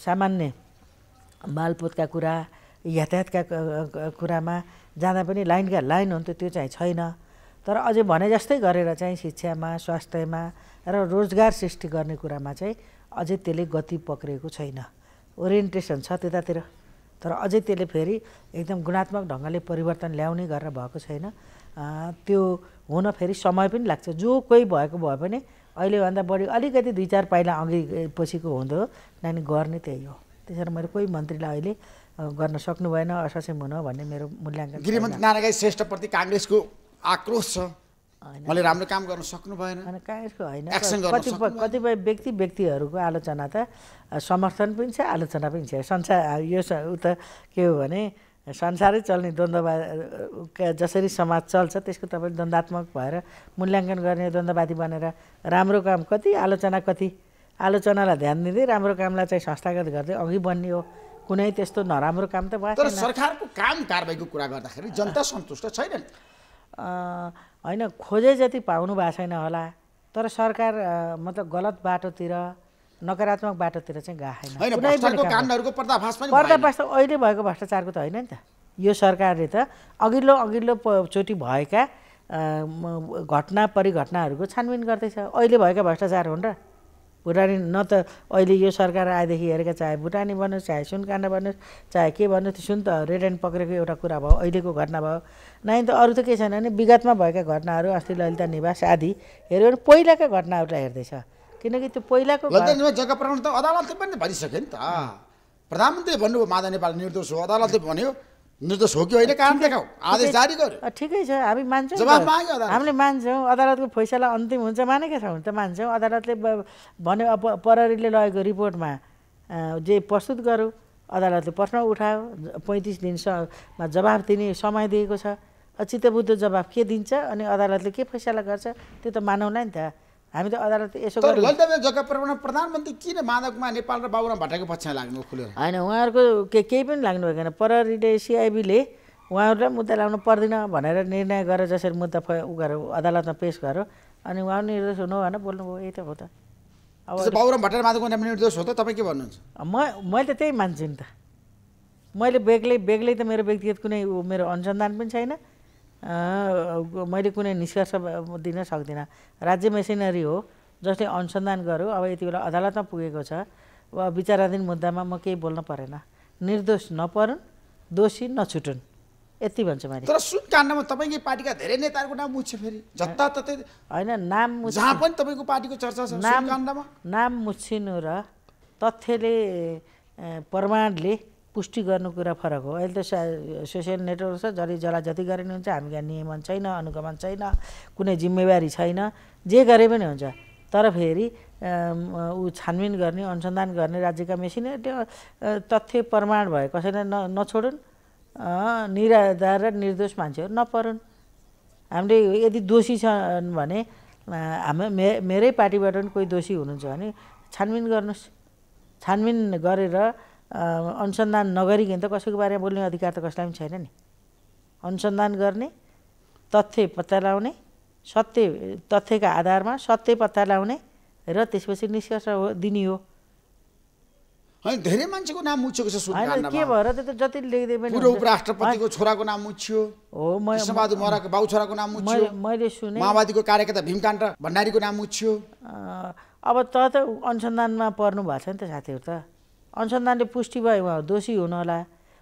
B: सामान्य मालपोतका कुरा यातायातका कुरामा जाँदा पनि लाइनका लाइन हुन्थ्यो त्यो चाहिँ छैन तर अझै भने जस्तै गरेर चाहिँ शिक्षामा स्वास्थ्यमा र रोजगार सृष्टि गर्ने कुरामा चाहिँ अझै त्यसले गति पक्रिएको छैन ओरिएन्टेसन छ त्यतातिर तर अझै त्यसले फेरि एकदम गुणात्मक ढङ्गले परिवर्तन ल्याउने गरेर भएको छैन त्यो हुन फेरि समय पनि लाग्छ जो कोही भएको भए पनि अहिलेभन्दा बढी अलिकति दुई चार पाइला अघि पछिको हुँदो नानी गर्ने त्यही हो त्यसरी मैले कोही मन्त्रीलाई अहिले गर्न सक्नु भएन असक्षम हुन भन्ने मेरो मूल्याङ्कन गृहमन्त्री
A: नारायण श्रेष्ठप्रति काङ्ग्रेसको आक्रोश छ मैले राम्रो काम गर्न सक्नु भएन काङ्ग्रेसको होइन कतिपय
B: कतिपय व्यक्ति व्यक्तिहरूको आलोचना त समर्थन पनि छ आलोचना पनि छ संसार यो ऊ त के हो भने संसारै चल्ने द्वन्द्ववाद जसरी समाज चल्छ त्यसको तपाईँले द्वन्दात्मक भएर मूल्याङ्कन गर्ने द्वन्द्ववादी बनेर राम्रो काम कति आलोचना कति आलोचनालाई ध्यान दिँदै राम्रो कामलाई चाहिँ संस्थागत गर्दै अघि बन्ने हो कुनै त्यस्तो नराम्रो काम त भएको तर सरकारको
A: काम कारवाहीको कुरा गर्दाखेरि जनता सन्तुष्ट
B: छैन होइन खोजे जति पाउनु भएको छैन होला तर सरकार मतलब गलत बाटोतिर नकारात्मक बाटोतिर चाहिँ गएको छैन
A: पर्दाफास
B: अहिले भएको भ्रष्टाचारको त होइन नि त यो सरकारले त अघिल्लो अघिल्लो चोटि भएका घटना परिघटनाहरूको छानबिन गर्दैछ अहिले भएका भ्रष्टाचार हुन् र भुटानी न त अहिले यो सरकार आएदेखि हेरेका चाहे भुटानी बन्नुहोस् चाहे काना बन्नुहोस् चाहे के भन्नुहोस् सुन त रेड एन्ड पक्रेको एउटा कुरा भयो अहिलेको घटना भयो नै त अरू त के छैन भने विगतमा भएका घटनाहरू अस्ति ललिता निवास आदि हेऱ्यो भने पहिलाका घटनाहरूलाई हेर्दैछ किनकि त्यो पहिलाको जग्गा
A: प्रकरण त अदालतले पनि भनिसक्यो नि त प्रधानमन्त्री भन्नुभयो माधव नेपाल निर्दोष हो अदालतले भन्यो निर्देश हो कि होइन काम देखाऊ आदेश जारी
B: गर्यो ठिकै छ हामी मान्छौँ हामीले मान्छौँ अदालतको फैसला अन्तिम हुन्छ मानेका छौँ त मान्छौँ अदालतले भन्यो प्रहरीले लगेको रिपोर्टमा जे प्रस्तुत गर्यो अदालतले प्रश्न उठायो पैँतिस दिनसम्ममा जवाफ दिने समय दिएको छ चित्तबुद्ध जवाब के दिन्छ अनि अदालतले के फैसला गर्छ त्यो त मानौँला नि त हामी त अदालत यसो
A: जग्गा प्रधानमन्त्री किन माधवमा नेपाल र बाबुराम भट्टाको पक्षमा लाग्नु खुल्यो
B: होइन उहाँहरूको के केही पनि लाग्नु भएन प्रहरीले सिआइबीले उहाँहरूलाई मुद्दा लाउनु पर्दैन भनेर निर्णय गरेर जसरी मुद्दा ऊ गरेर अदालतमा पेस गर्यो अनि उहाँ निर्दोष हुनु भनेर बोल्नुभयो यही त हो त अब बाबुराम भट्टराई माधवको निर्दोष हो त तपाईँ के भन्नुहुन्छ म मैले त त्यही मान्छु नि त मैले बेग्लै बेग्लै त मेरो व्यक्तिगत कुनै मेरो अनुसन्धान पनि छैन मैले कुनै निष्कर्ष दिन सक्दिनँ राज्य मेसिनरी हो जसले अनुसन्धान गर्यो अब यति बेला अदालतमा पुगेको छ वा विचाराधीन मुद्दामा म केही बोल्न परेन निर्दोष नपरुन् दोषी नछुटुन् यति भन्छु मैले तर
A: सुन काण्डमा तपाईँकै पार्टीका धेरै नेताहरूको नाम मुछ फेरि जताततै
B: होइन नाम जहाँ पनि
A: तपाईँको पार्टीको चर्चा छ नाम काण्डमा
B: नाम मुछिनु र तथ्यले प्रमाणले पुष्टि गर्नु कुरा फरक हो अहिले त सोसियल नेटवर्क छ जसले जसलाई जति गरे पनि हुन्छ हामी कहाँ नियमन छैन अनुगमन छैन कुनै जिम्मेवारी छैन जे गरे पनि हुन्छ तर फेरि ऊ छानबिन गर्ने अनुसन्धान गर्ने राज्यका मेसिन तथ्य प्रमाण भए कसैलाई न नछोडुन् निराधार र निर्दोष मान्छेहरू नपरुन् हामीले यदि दोषी छन् भने हाम्रो मे मेरै पार्टीबाट पनि कोही दोषी हुनुहुन्छ भने छानबिन गर्नुहोस् छानबिन गरेर अनुसन्धान नगरिकन त कसैको बारेमा बोल्ने अधिकार त कसैलाई पनि छैन नि अनुसन्धान गर्ने तथ्य पत्ता लगाउने सत्य तथ्यका आधारमा सत्य पत्ता लगाउने र त्यसपछि निष्कर्ष हो दिने हो होइन धेरै मान्छेको नाम मुछेको छ होइन के भएर त्यो त जति लेख्दै पनि उपराष्ट्रपतिको
A: छोराको नाम मुछियो हो मराको बाउ छोराको नाम मुछियो
B: मैले सुने माओवादीको कार्यकर्ता भीमकाण्ड भण्डारीको नाम मुछियो अब त त अनुसन्धानमा पर्नु भएको छ नि त साथीहरू त अनुसन्धानले पुष्टि भयो उहाँ दोषी होला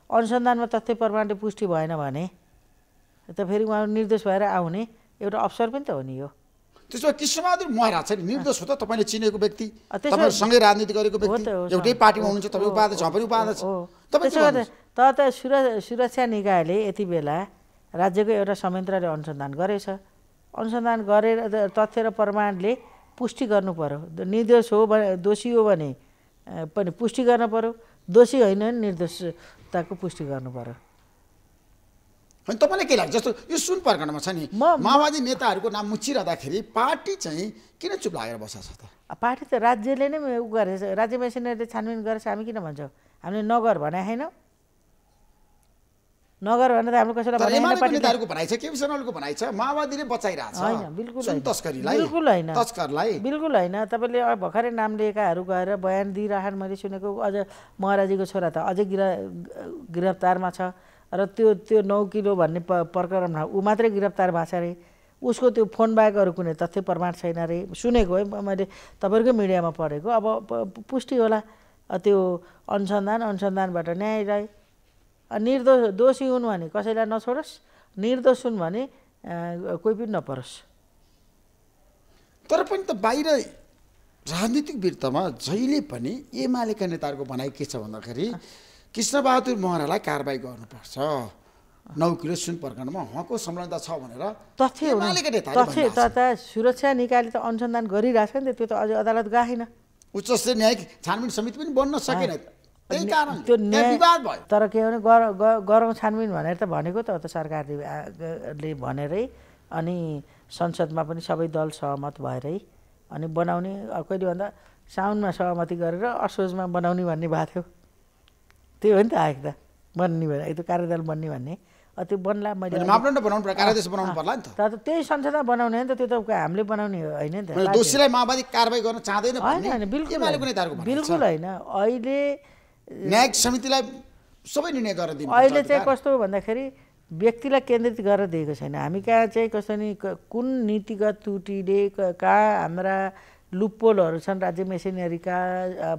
B: अनुसन्धानमा तथ्य प्रमाणले पुष्टि भएन भने त फेरि उहाँ निर्दोष भएर आउने एउटा अवसर पनि त हो नि यो
A: त्यसो भए कृष्णबहादुर महाराज छ नि निर्दोष हो त तपाईँले चिनेको व्यक्ति सँगै राजनीति गरेको व्यक्ति एउटै पार्टीमा हुनुहुन्छ तपाईँ उपाध्यक्ष पनि उपाध्यक्ष
B: त त सुर सुरक्षा निकायले यति बेला राज्यको एउटा संयन्त्रले अनुसन्धान गरेछ अनुसन्धान गरेर तथ्य र प्रमाणले पुष्टि गर्नु पर्यो निर्दोष हो भने दोषी हो भने पनि पुष्टि गर्न पऱ्यो दोषी होइन भने निर्दोषताको पुष्टि गर्नु पऱ्यो
A: अनि तपाईँलाई के लाग्छ जस्तो यो सुन प्रकरणमा छ नि माओवादी नेताहरूको नाम मुचिरहँदाखेरि पार्टी चाहिँ किन चुप लागेर बसेको छ त
B: पार्टी त राज्यले नै उ गरेछ राज्य मेसिनले छानबिन गरेछ हामी किन भन्छौँ हामीले नगर भने छैनौँ नगर भनेर हाम्रो कसैलाई नेताहरुको भनाइ छ के भनाइ छ माओवादीले बचाइराछ बिल्कुल तस्करीलाई बिल्कुल होइन तस्करलाई बिल्कुल हैन तपाईँले भर्खरै नाम लिएकाहरू गएर बयान दिइराखन् मैले सुनेको अझ महाराजीको छोरा त अझै गिर गिरफ्तारमा छ र त्यो त्यो नौ किलो भन्ने प्रकरण प्रकरणमा ऊ मात्रै गिरफ्तार भएको छ अरे उसको त्यो फोन बाहेकहरू कुनै तथ्य प्रमाण छैन अरे सुनेको है मैले तपाईँहरूकै मिडियामा पढेको अब पुष्टि होला त्यो अनुसन्धान अनुसन्धानबाट न्याय निर्दोष दोषी हुन् भने कसैलाई नछोडोस् निर्दोष हुन् भने कोही पनि नपरोस्
A: तर पनि त बाहिर राजनीतिक वृत्तमा जहिले पनि एमालेका नेताहरूको भनाइ के छ भन्दाखेरि कृष्णबहादुर महरालाई कारवाही गर्नुपर्छ नौ किलो सुन प्रकरणमा उहाँको संलग्नता छ भनेर
B: तथ्य तथ्य तथा सुरक्षा निकायले त अनुसन्धान गरिरहेको छ नि त त्यो त अझै अदालत गएन उच्च न्यायिक छानबिन समिति पनि बन्न सकेन त्यो तर के भने गरौँ छानबिन भनेर त भनेको त त सरकारले भनेरै अनि संसदमा पनि सबै दल सहमत भएरै अनि बनाउने कहिले भन्दा साउनमा सहमति गरेर असोजमा बनाउने भन्ने भएको थियो त्यही हो नि त आएको त बन्ने भने त्यो कार्यदल बन्ने भन्ने त्यो बन्ला मैले त त्यही संसदमा बनाउने हो नि त त्यो त हामीले बनाउने होइन नि त बिल्कुल होइन अहिले न्यायिक समितिलाई सबै निर्णय गरेर दिनु अहिले चाहिँ कस्तो भन्दाखेरि व्यक्तिलाई केन्द्रित गरेर दिएको छैन हामी कहाँ चाहिँ कसो नि कुन नीतिगत त्रुटिले कहाँ हाम्रा लुपोलहरू छन् राज्य मेसिनरीका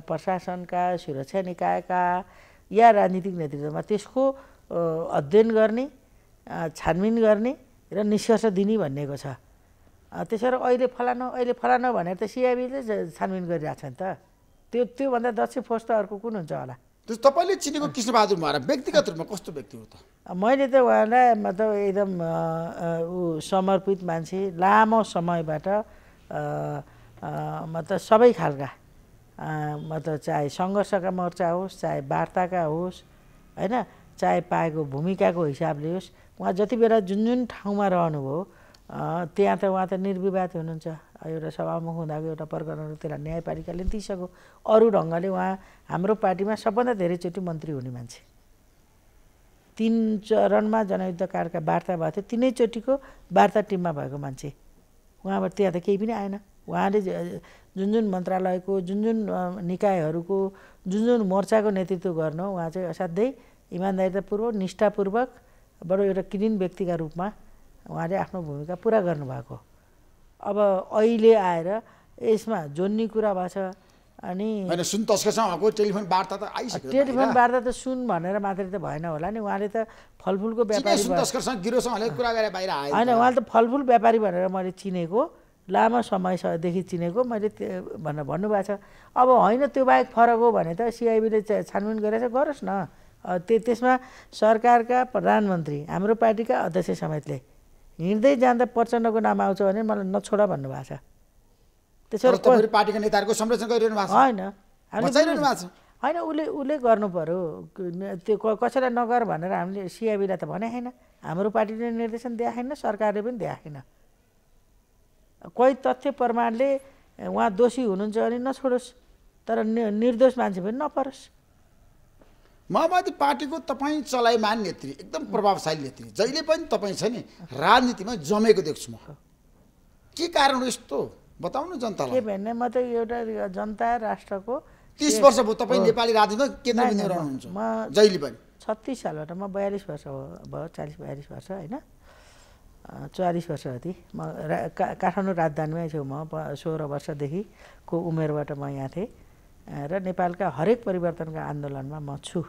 B: प्रशासनका सुरक्षा निकायका या राजनीतिक नेतृत्वमा त्यसको अध्ययन गर्ने छानबिन गर्ने र निष्कर्ष दिने भनिएको छ त्यसो अहिले फलानु अहिले फलानु भनेर त सिआइबीले छानबिन गरिरहेको छ नि त त्यो त्योभन्दा दक्ष फोस्टा अर्को कुन हुन्छ होला
A: तपाईँले चिनेको कृष्णबहादुर महाराज व्यक्तिगत रूपमा कस्तो व्यक्ति हो
B: त मैले त उहाँलाई मतलब एकदम ऊ समर्पित मान्छे लामो समयबाट मतलब सबै खालका मतलब चाहे सङ्घर्षका मोर्चा होस् चाहे वार्ताका होस् होइन चाहे पाएको भूमिकाको हिसाबले होस् उहाँ जति बेला जुन जुन ठाउँमा रहनुभयो त्यहाँ त उहाँ त निर्विवाद हुनुहुन्छ एउटा सभामुख हुँदाको एउटा प्रकरणहरू त्यसलाई न्यायपालिकाले पनि दिइसक्यो अरू ढङ्गले उहाँ हाम्रो पार्टीमा सबभन्दा धेरैचोटि मन्त्री हुने मान्छे तिन चरणमा जनयुद्धकारका वार्ता भएको थियो तिनैचोटिको वार्ता टिममा भएको मान्छे उहाँबाट त्यहाँ त केही पनि आएन उहाँले जुन जुन मन्त्रालयको जुन जुन निकायहरूको जुन जुन मोर्चाको नेतृत्व गर्न उहाँ चाहिँ असाध्यै इमान्दारितापूर्वक निष्ठापूर्वक बडो एउटा किरिन व्यक्तिका रूपमा उहाँले आफ्नो भूमिका पुरा गर्नुभएको अब अहिले आएर यसमा जोन्ने कुरा भएको छ अनि
A: सुन तस्करसँग टेलिफोन वार्ता त आइसक्यो टेलिफोन वार्ता
B: त सुन भनेर मात्रै त भएन होला नि उहाँले त फलफुलको व्यापारी होइन उहाँले त फलफुल व्यापारी भनेर मैले चिनेको लामो समयदेखि चिनेको मैले भनेर भन्नुभएको छ अब होइन त्यो बाहेक फरक हो भने त सिआइबीले छानबिन गरेर गरोस् न त्यसमा सरकारका प्रधानमन्त्री हाम्रो पार्टीका अध्यक्ष समेतले हिँड्दै जाँदा प्रचण्डको नाम आउँछ भने मलाई नछोड भन्नुभएको छ त्यसो पार्टीका नेताहरूको संरक्षण गरिरहनु भएको होइन होइन उसले उसले गर्नु पऱ्यो त्यो कसैलाई नगर भनेर हामीले सिआइबीलाई त भने होइन हाम्रो पार्टीले निर्देशन दिएको छैन सरकारले पनि दिएको छैन कोही तथ्य प्रमाणले उहाँ दोषी हुनुहुन्छ भने नछोडोस् तर निर्दोष मान्छे पनि नपरोस् माओवादी पार्टीको तपाईँ चलायमान
A: नेत्री एकदम प्रभावशाली नेत्री जहिले पनि तपाईँ छ नि राजनीतिमा जमेको देख्छु म के कारण हो यस्तो
B: बताउनु जनतालाई के भन्ने म त एउटा जनता राष्ट्रको तिस वर्ष भयो तपाईँ नेपाली राजनीतिमा केन्द्र रहनुहुन्छ म जहिले पनि छत्तिस सालबाट म बयालिस वर्ष भयो चालिस बयालिस वर्ष होइन चौवालिस वर्ष जति म काठमाडौँ राजधानीमै छु म सोह्र वर्षदेखिको उमेरबाट म यहाँ थिएँ र नेपालका हरेक परिवर्तनका आन्दोलनमा म छु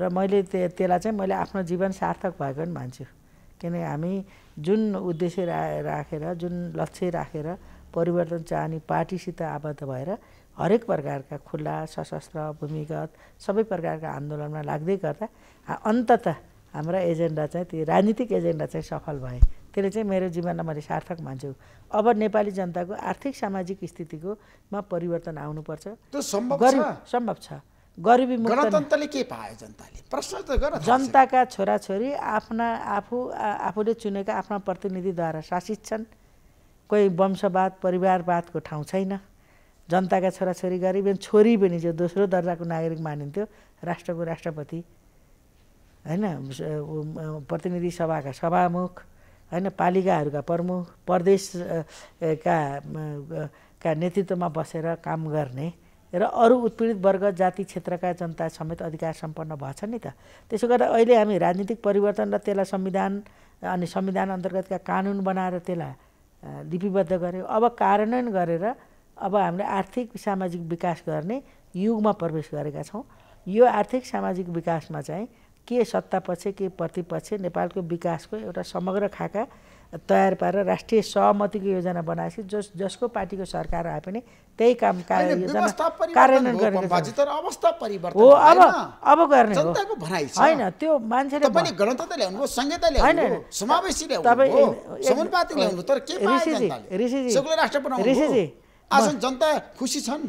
B: र मैले त्य त्यसलाई चाहिँ मैले आफ्नो जीवन सार्थक भएको पनि मान्छु किनकि हामी जुन उद्देश्य रा राखेर जुन लक्ष्य राखेर परिवर्तन चाहने पार्टीसित आबद्ध भएर हरेक प्रकारका खुल्ला सशस्त्र भूमिगत सबै प्रकारका आन्दोलनमा लाग्दै गर्दा अन्तत हाम्रा एजेन्डा चाहिँ त्यो राजनीतिक एजेन्डा चाहिँ सफल भए त्यसले चाहिँ मेरो जीवनलाई मैले सार्थक मान्छु अब नेपाली जनताको आर्थिक सामाजिक स्थितिकोमा परिवर्तन आउनुपर्छ सम्भव छ गरिबी गणतन्त्रले के
A: पायो जनताले प्रश्न त गर जनताका
B: छोराछोरी आफ्ना आफू आफूले चुनेका आफ्ना प्रतिनिधिद्वारा शासित छन् कोही वंशवाद परिवारवादको ठाउँ छैन जनताका छोराछोरी गरिब छोरी पनि जो दोस्रो दर्जाको नागरिक मानिन्थ्यो राष्ट्रको राष्ट्रपति होइन प्रतिनिधि सभाका सभामुख होइन पालिकाहरूका प्रमुख प्रदेशका का नेतृत्वमा बसेर काम गर्ने र अरू उत्पीडित वर्ग जाति क्षेत्रका जनता समेत अधिकार सम्पन्न भएछ नि त त्यसो गर्दा अहिले हामी राजनीतिक परिवर्तन र त्यसलाई संविधान अनि संविधान अन्तर्गतका कानुन बनाएर त्यसलाई लिपिबद्ध गर्यो अब कार्यान्वयन गरेर अब हामीले आर्थिक सामाजिक विकास गर्ने युगमा प्रवेश गरेका छौँ यो आर्थिक सामाजिक विकासमा चाहिँ के सत्तापक्ष के प्रतिपक्ष नेपालको विकासको एउटा समग्र खाका तयार पारेर राष्ट्रिय सहमतिको योजना बनाएपछि जस जसको पार्टीको सरकार आए पनि त्यही काम कार्य योजना कार्यान्वयन गरेको हो अब अब गर्ने हो होइन त्यो
A: मान्छेले पनि ऋषिजी जनता खुसी छन्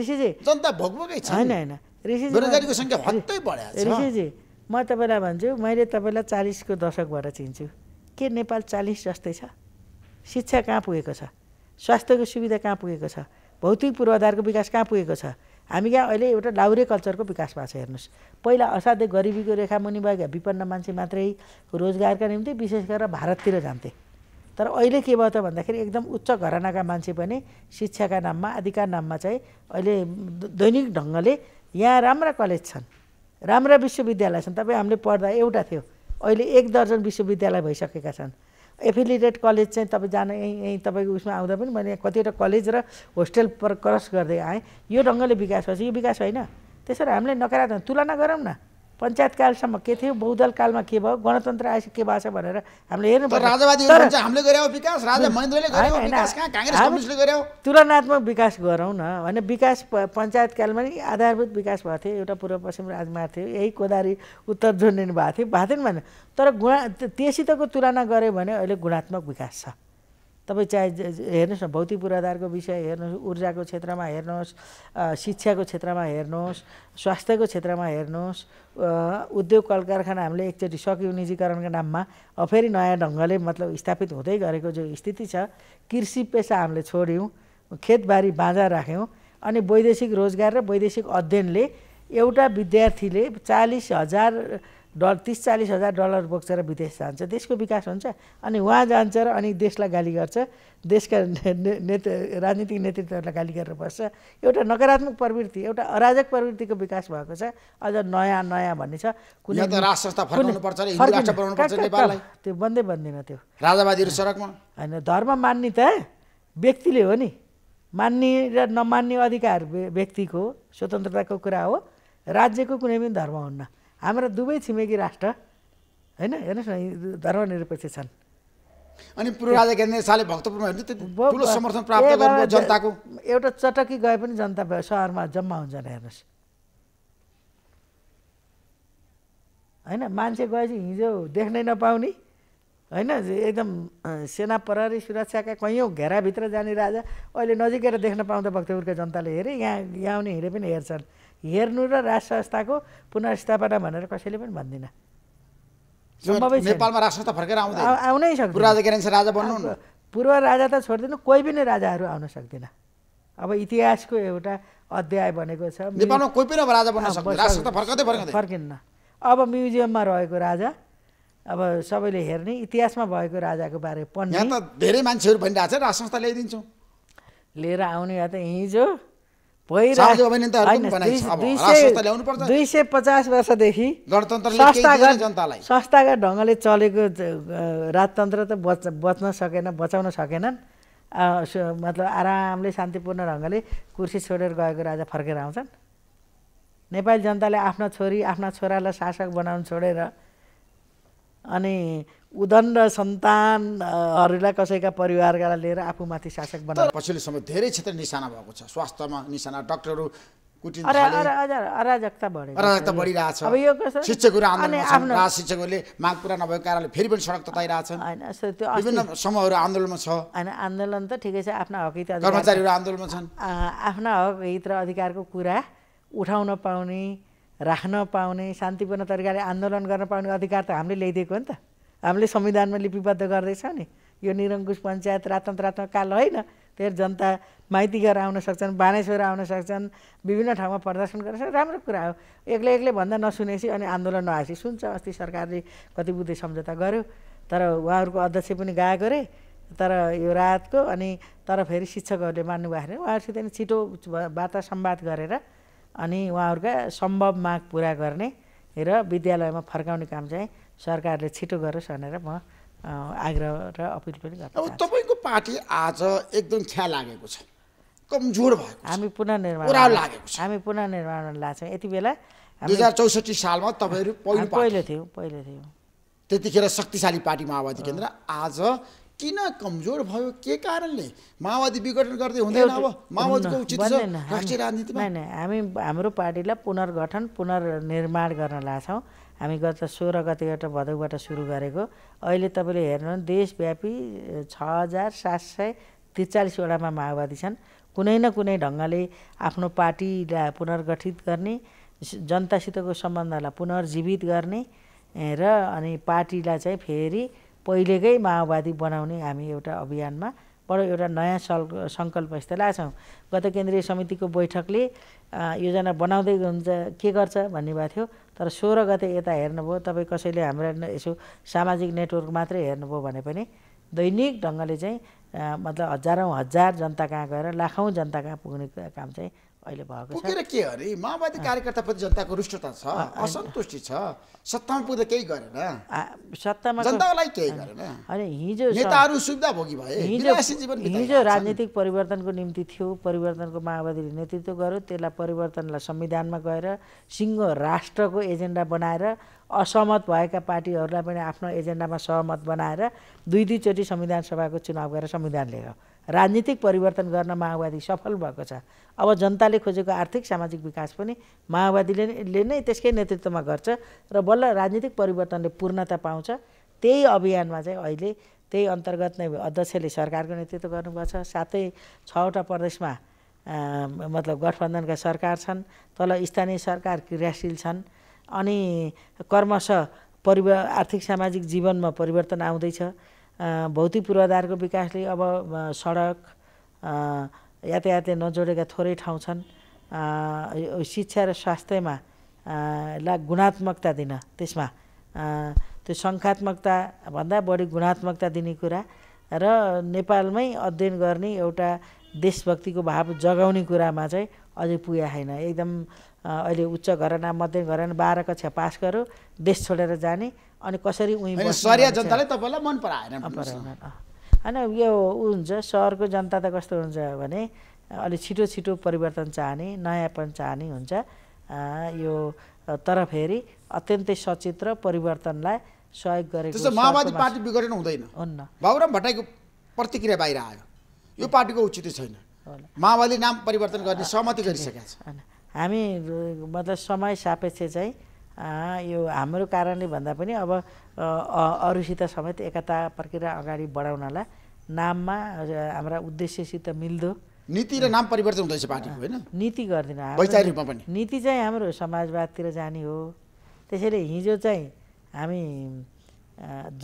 A: ऋषिजी जनता भोगभोगै छैन होइन ऋषिजी
B: म तपाईँलाई भन्छु मैले तपाईँलाई चालिसको दशकबाट चिन्छु के नेपाल चालिस जस्तै छ शिक्षा कहाँ पुगेको छ स्वास्थ्यको सुविधा कहाँ पुगेको छ भौतिक पूर्वाधारको विकास कहाँ पुगेको छ हामी यहाँ अहिले एउटा लाउरे कल्चरको विकास भएको छ हेर्नुहोस् पहिला असाध्य गरिबीको रेखा मुनि भएको विपन्न मान्छे मात्रै रोजगारका निम्ति विशेष गरेर भारततिर जान्थे तर अहिले के भयो त भन्दाखेरि एकदम उच्च घरानाका मान्छे पनि शिक्षाका नाममा आदिका नाममा चाहिँ अहिले दैनिक ढङ्गले यहाँ राम्रा कलेज छन् राम्रा विश्वविद्यालय छन् तपाईँ हामीले पढ्दा एउटा थियो अहिले एक दर्जन विश्वविद्यालय भइसकेका छन् एफिलिएटेड कलेज चाहिँ तपाईँ जान यहीँ यहीँ तपाईँको उसमा आउँदा पनि मैले कतिवटा कलेज र होस्टेल पर क्रस गर्दै आएँ यो ढङ्गले विकास भएछ यो विकास होइन त्यसरी हामीले नकारात्मक तुलना गरौँ न पञ्चायतकालसम्म के थियो बहुदल कालमा के भयो गणतन्त्र आएपछि के भएको छ भनेर हामीले हेर्नु तुलनात्मक विकास गरौँ न भने विकास पञ्चायतकालमा नि आधारभूत विकास भएको थियो एउटा पूर्व पश्चिम राजमा थियो यही कोदारी उत्तर जोडिनु भएको थियो भएको थिएन भने तर गुणा त्यसितको तुलना गऱ्यो भने अहिले गुणात्मक विकास छ तपाईँ चाहे हेर्नुहोस् न भौतिक पूर्वाधारको विषय हेर्नुहोस् ऊर्जाको क्षेत्रमा हेर्नुहोस् शिक्षाको क्षेत्रमा हेर्नुहोस् स्वास्थ्यको क्षेत्रमा हेर्नुहोस् उद्योग कल कारखाना हामीले एकचोटि सक्यौँ निजीकरणको नाममा फेरि नयाँ ढङ्गले मतलब स्थापित हुँदै गरेको जो स्थिति छ कृषि पेसा हामीले छोड्यौँ खेतबारी बाँझा राख्यौँ अनि वैदेशिक रोजगार र वैदेशिक अध्ययनले एउटा विद्यार्थीले चालिस हजार डल तिस चालिस हजार डलर बोक्छ र विदेश जान्छ देशको विकास हुन्छ अनि उहाँ जान्छ र अनि देशलाई गाली गर्छ देशका नेतृ राजनीतिक नेतृत्वहरूलाई गाली गरेर बस्छ एउटा नकारात्मक प्रवृत्ति एउटा अराजक प्रवृत्तिको विकास भएको छ अझ नयाँ नयाँ भन्ने छ कुनै त्यो बन्दै बन्दैन त्यो राजावादीहरू सडकमा होइन धर्म मान्ने त व्यक्तिले हो नि मान्ने र नमान्ने अधिकार व्यक्तिको स्वतन्त्रताको कुरा हो राज्यको कुनै पनि धर्म हुन्न हाम्रा दुवै छिमेकी राष्ट्र होइन हेर्नुहोस् न धर्मनिरपेक्ष छन् अनि
A: ठुलो
B: समर्थन प्राप्त जनताको एउटा चटकी गए पनि जनता सहरमा जम्मा हुन्छन् हेर्नुहोस् होइन मान्छे गएपछि हिजो देख्नै नपाउने होइन एकदम सेना प्रहरी सुरक्षाका कैयौँ घेराभित्र जाने राजा अहिले नजिकेर देख्न पाउँदा भक्तपुरका जनताले हेरे यहाँ यहाँ आउने हेरे पनि हेर्छन् हेर्नु र राष्ट्र संस्थाको पुनर्स्थापना भनेर कसैले पनि भन्दिनँ
A: नेपालमा राष्ट्र फर्केर आउनै
B: सक्छ राजा बन्नु पूर्व राजा त छोडिदिनु कोही पनि राजाहरू आउन सक्दैन अब इतिहासको एउटा अध्याय भनेको छ नेपालमा कोही पनि राजा बन्न फर्कदै फर्किन्न अब म्युजियममा रहेको राजा अब सबैले हेर्ने इतिहासमा भएको राजाको बारे पढ्ने धेरै मान्छेहरू भनिरहेको छ राष्ट्र संस्था ल्याइदिन्छौँ लिएर आउने त हिजो दुई सय पचास वर्षदेखि संस्थागत ढङ्गले चलेको राजतन्त्र त बच बच्न सकेन बचाउन सकेनन् मतलब आरामले शान्तिपूर्ण ढङ्गले कुर्सी छोडेर गएको राजा फर्केर आउँछन् नेपाली जनताले आफ्ना छोरी आफ्ना छोरालाई शासक बनाउनु छोडेर अनि उदण्ड सन्तानहरूलाई कसैका परिवारका लिएर आफूमाथि शासक बनाएर
A: पछिल्लो समय धेरै क्षेत्र निशाना भएको छ स्वास्थ्यमा निशाना डाक्टरहरू
B: अराजकता बढिरहेछ अब यो शिक्षकहरू आन्दोलन शिक्षकहरूले माग पुरा नभएको कारणले फेरि पनि सडक तताइरहेछन् विभिन्न समूहहरू आन्दोलनमा छ होइन आन्दोलन त ठिकै छ आफ्ना हक हित कर्मचारीहरू आन्दोलनमा छन् आफ्ना हक हित र अधिकारको कुरा उठाउन पाउने राख्न पाउने शान्तिपूर्ण तरिकाले आन्दोलन गर्न पाउने अधिकार त हामीले ल्याइदिएको हो नि त हामीले संविधानमा लिपिबद्ध गर्दैछ नि यो निरङ्कुश पञ्चायत रातन्त्रात्मक काल होइन फेरि जनता माइती गरेर आउन सक्छन् बानेश्वर आउन सक्छन् विभिन्न ठाउँमा प्रदर्शन गरेर राम्रो कुरा हो एक्लै एक्लै भन्दा नसुनेपछि अनि आन्दोलन नआएपछि सुन्छ अस्ति सरकारले कति बुद्धि सम्झौता गर्यो तर उहाँहरूको अध्यक्ष पनि गएको अरे तर यो रातको अनि तर फेरि शिक्षकहरूले मान्नुभएको थियो उहाँहरूसित नि छिटो वार्ता सम्वाद गरेर अनि उहाँहरूका सम्भव माग पुरा गर्ने र विद्यालयमा फर्काउने काम चाहिँ सरकारले छिटो गरोस् भनेर म आग्रह र अपिल पनि गर्छु अब तपाईँको पार्टी
A: आज एकदम छ्या लागेको छ
B: कमजोर भयो हामी पुनर्निर्माण लागेको छ हामी पुनर्निर्माणमा लाग्छौँ यति बेला दुई हजार चौसठी सालमा तपाईँहरू पहिलो पहिलो
A: थियौँ पहिलो थियो त्यतिखेर शक्तिशाली पार्टी माओवादी केन्द्र आज किन कमजोर भयो के कारणले माओवादी विघटन गर्दै हुँदैन अब माओवादीको उचित राजनीतिमा
B: हामी हाम्रो पार्टीलाई पुनर्गठन पुनर्निर्माण गर्न लाग्छौँ हामी गत सोह्र गतिबाट भदौबाट सुरु गरेको अहिले तपाईँले हेर्नु देशव्यापी छ हजार सात सय त्रिचालिसवटामा माओवादी छन् कुनै न कुनै ढङ्गले आफ्नो पार्टीलाई पुनर्गठित गर्ने जनतासितको सम्बन्धलाई पुनर्जीवित गर्ने र अनि पार्टीलाई चाहिँ फेरि पहिलेकै माओवादी बनाउने हामी एउटा अभियानमा बडो एउटा नयाँ सल् सङ्कल्प यस्तो लाग्छौँ गत केन्द्रीय समितिको बैठकले योजना बनाउँदै हुन्छ के गर्छ भन्ने भएको थियो तर सोह्र गते यता हेर्नुभयो तपाईँ कसैले हाम्रा यसो सामाजिक नेटवर्क मात्रै हेर्नुभयो भने पनि दैनिक ढङ्गले चाहिँ मतलब हजारौँ हजार जनता कहाँ गएर लाखौँ जनता कहाँ पुग्ने काम चाहिँ अहिले भएको छ पुगेर
A: के अरे माओवादी कार्यकर्ताप्रति जनताको रुष्टता छ असन्तुष्टि छ सत्तामा पुग्दा केही गरेन सत्तामा जनतालाई केही गरेन
B: अनि हिजो नेताहरू
A: सुविधा भोगी भए हिजो राजनीतिक
B: परिवर्तनको निम्ति थियो परिवर्तनको माओवादीले नेतृत्व गर्यो त्यसलाई परिवर्तनलाई संविधानमा गएर सिङ्गो राष्ट्रको एजेन्डा बनाएर असहमत भएका पार्टीहरूलाई पनि आफ्नो एजेन्डामा सहमत बनाएर दुई दुईचोटि संविधान सभाको चुनाव गरेर संविधान लिएर राजनीतिक परिवर्तन गर्न माओवादी सफल भएको छ अब जनताले खोजेको आर्थिक सामाजिक विकास पनि माओवादीले नै त्यसकै नेतृत्वमा गर्छ र बल्ल राजनीतिक परिवर्तनले पूर्णता पाउँछ त्यही अभियानमा चाहिँ अहिले त्यही अन्तर्गत नै अध्यक्षले सरकारको नेतृत्व गर्नुपर्छ साथै छवटा प्रदेशमा मतलब गठबन्धनका सरकार छन् तल स्थानीय सरकार क्रियाशील छन् अनि कर्मश परिव आर्थिक सामाजिक जीवनमा परिवर्तन आउँदैछ भौतिक पूर्वाधारको विकासले अब सडक यातायातले नजोडेका थोरै ठाउँ छन् शिक्षा र स्वास्थ्यमा ला गुणात्मकता दिन त्यसमा त्यो सङ्ख्यात्मकता भन्दा बढी गुणात्मकता दिने कुरा र नेपालमै अध्ययन गर्ने एउटा देशभक्तिको भाव जगाउने कुरामा चाहिँ अझै पुगे छैन एकदम अहिले उच्च घरना मध्यम घरना बाह्र कक्षा पास गर्यो देश छोडेर जाने अनि कसरी उही जनताले
A: तपाईँलाई मन पराएन होइन
B: यो ऊ हुन्छ सहरको जनता त कस्तो हुन्छ भने अलिक छिटो छिटो परिवर्तन चाहने नयाँपन चाहने हुन्छ यो तर फेरि अत्यन्तै सचेत र परिवर्तनलाई सहयोग गरेको माओवादी पार्टी
A: विघटन हुँदैन हुन्न बाबुराम भट्टाईको प्रतिक्रिया बाहिर आयो
B: यो पार्टीको उचित छैन
A: माओवादी नाम परिवर्तन गर्ने सहमति गरिसकेका छ
B: हामी मतलब समय सापेक्ष चाहिँ यो हाम्रो कारणले भन्दा पनि अब अरूसित समेत एकता प्रक्रिया अगाडि बढाउनलाई नाममा हाम्रा उद्देश्यसित मिल्दो नीति र नाम परिवर्तन हुँदैछ पार्टीको होइन नीति गर्दैन पनि नीति चाहिँ हाम्रो समाजवादतिर जाने हो त्यसैले हिजो चाहिँ हामी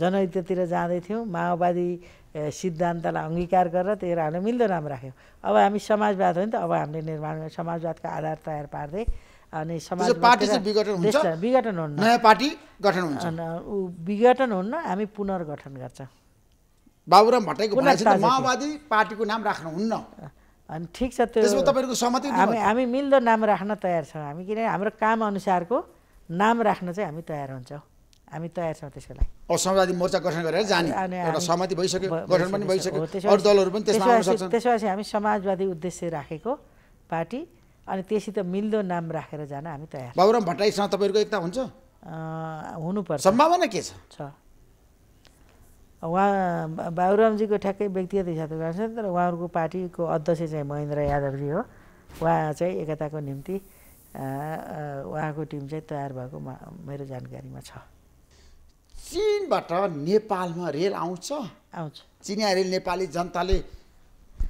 B: जनयुद्धतिर जाँदैथ्यौँ माओवादी सिद्धान्तलाई अङ्गीकार गरेर त्यो हामीले मिल्दो नाम राख्यौँ अब हामी समाजवाद हो नि त अब हामीले निर्माण समाजवादको आधार तयार पार्दै अनि समाज विघटन हुन्न नयाँ पार्टी गठन हुन्छ विघटन हुन्न हामी पुनर्गठन गर्छौँ बाबुराम भट्टराईको माओवादी
A: पार्टीको नाम राख्नुहुन्न
B: अनि ठिक छ त्यो तपाईँको सहमति हामी हामी मिल्दो नाम राख्न तयार छौँ हामी किनभने हाम्रो काम अनुसारको नाम राख्न चाहिँ हामी तयार हुन्छौँ हामी तयार छौँ त्यसको लागि
A: समाजवादी मोर्चा गठन गरेर जाने सहमति भइसक्यो गठन पनि भइसक्यो अरू दलहरू पनि त्यसपछि
B: हामी समाजवादी उद्देश्य राखेको पार्टी अनि त्यसित मिल्दो नाम राखेर जान हामी तयार बाबुराम भट्टराईसँग तपाईँहरूको एकता हुन्छ हुनुपर्छ सम्भावना के छ छ उहाँ बाबुरामजीको ठ्याक्कै व्यक्तिगत हिसाबले गर्छन् तर उहाँहरूको पार्टीको अध्यक्ष चाहिँ महेन्द्र यादवजी हो उहाँ चाहिँ एकताको निम्ति उहाँको टिम चाहिँ तयार भएको मेरो जानकारीमा छ
A: चिनबाट नेपालमा रेल आउँछ आउँछ चिनिया रेल नेपाली जनताले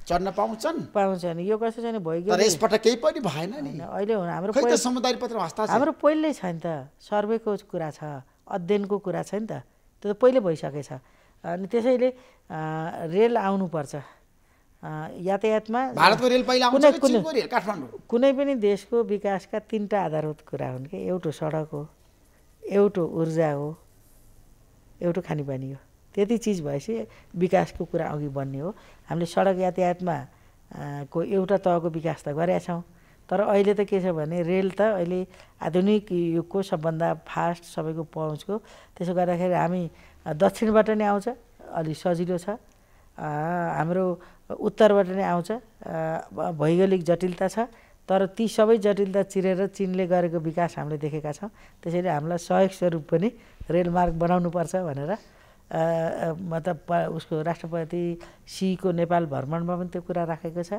A: चढ्न पाउँछन् पाउँछन् यो कस्तो चाहिँ भइगयो तर यसपटक केही पनि भएन नि
B: अहिले हाम्रो समुदाय पत्र हाम्रो पहिल्यै छ नि त सर्वेको कुरा छ अध्ययनको कुरा छ नि त त्यो त पहिल्यै भइसकेछ अनि त्यसैले रेल आउनुपर्छ यातायातमा भारतको रेल पहिला काठमाडौँ कुनै पनि देशको विकासका तिनवटा आधारभूत कुरा हुन् कि एउटो सडक हो एउटो ऊर्जा हो एउटा खानेपानी हो त्यति चिज भएपछि विकासको कुरा अघि बढ्ने हो हामीले सडक यातायातमा को एउटा तहको विकास त गरेका छौँ तर अहिले त के छ भने रेल त अहिले आधुनिक युगको सबभन्दा फास्ट सबैको पहुँचको त्यसो गर्दाखेरि हामी दक्षिणबाट नै आउँछ अलि सजिलो छ हाम्रो उत्तरबाट नै आउँछ भौगोलिक जटिलता छ तर ती सबै जटिलता चिरेर चिनले गरेको विकास हामीले देखेका छौँ त्यसैले हामीलाई सहयोग स्वरूप पनि रेलमार्ग बनाउनुपर्छ भनेर मतलब प उसको राष्ट्रपति सीको नेपाल भ्रमणमा पनि त्यो कुरा राखेको छ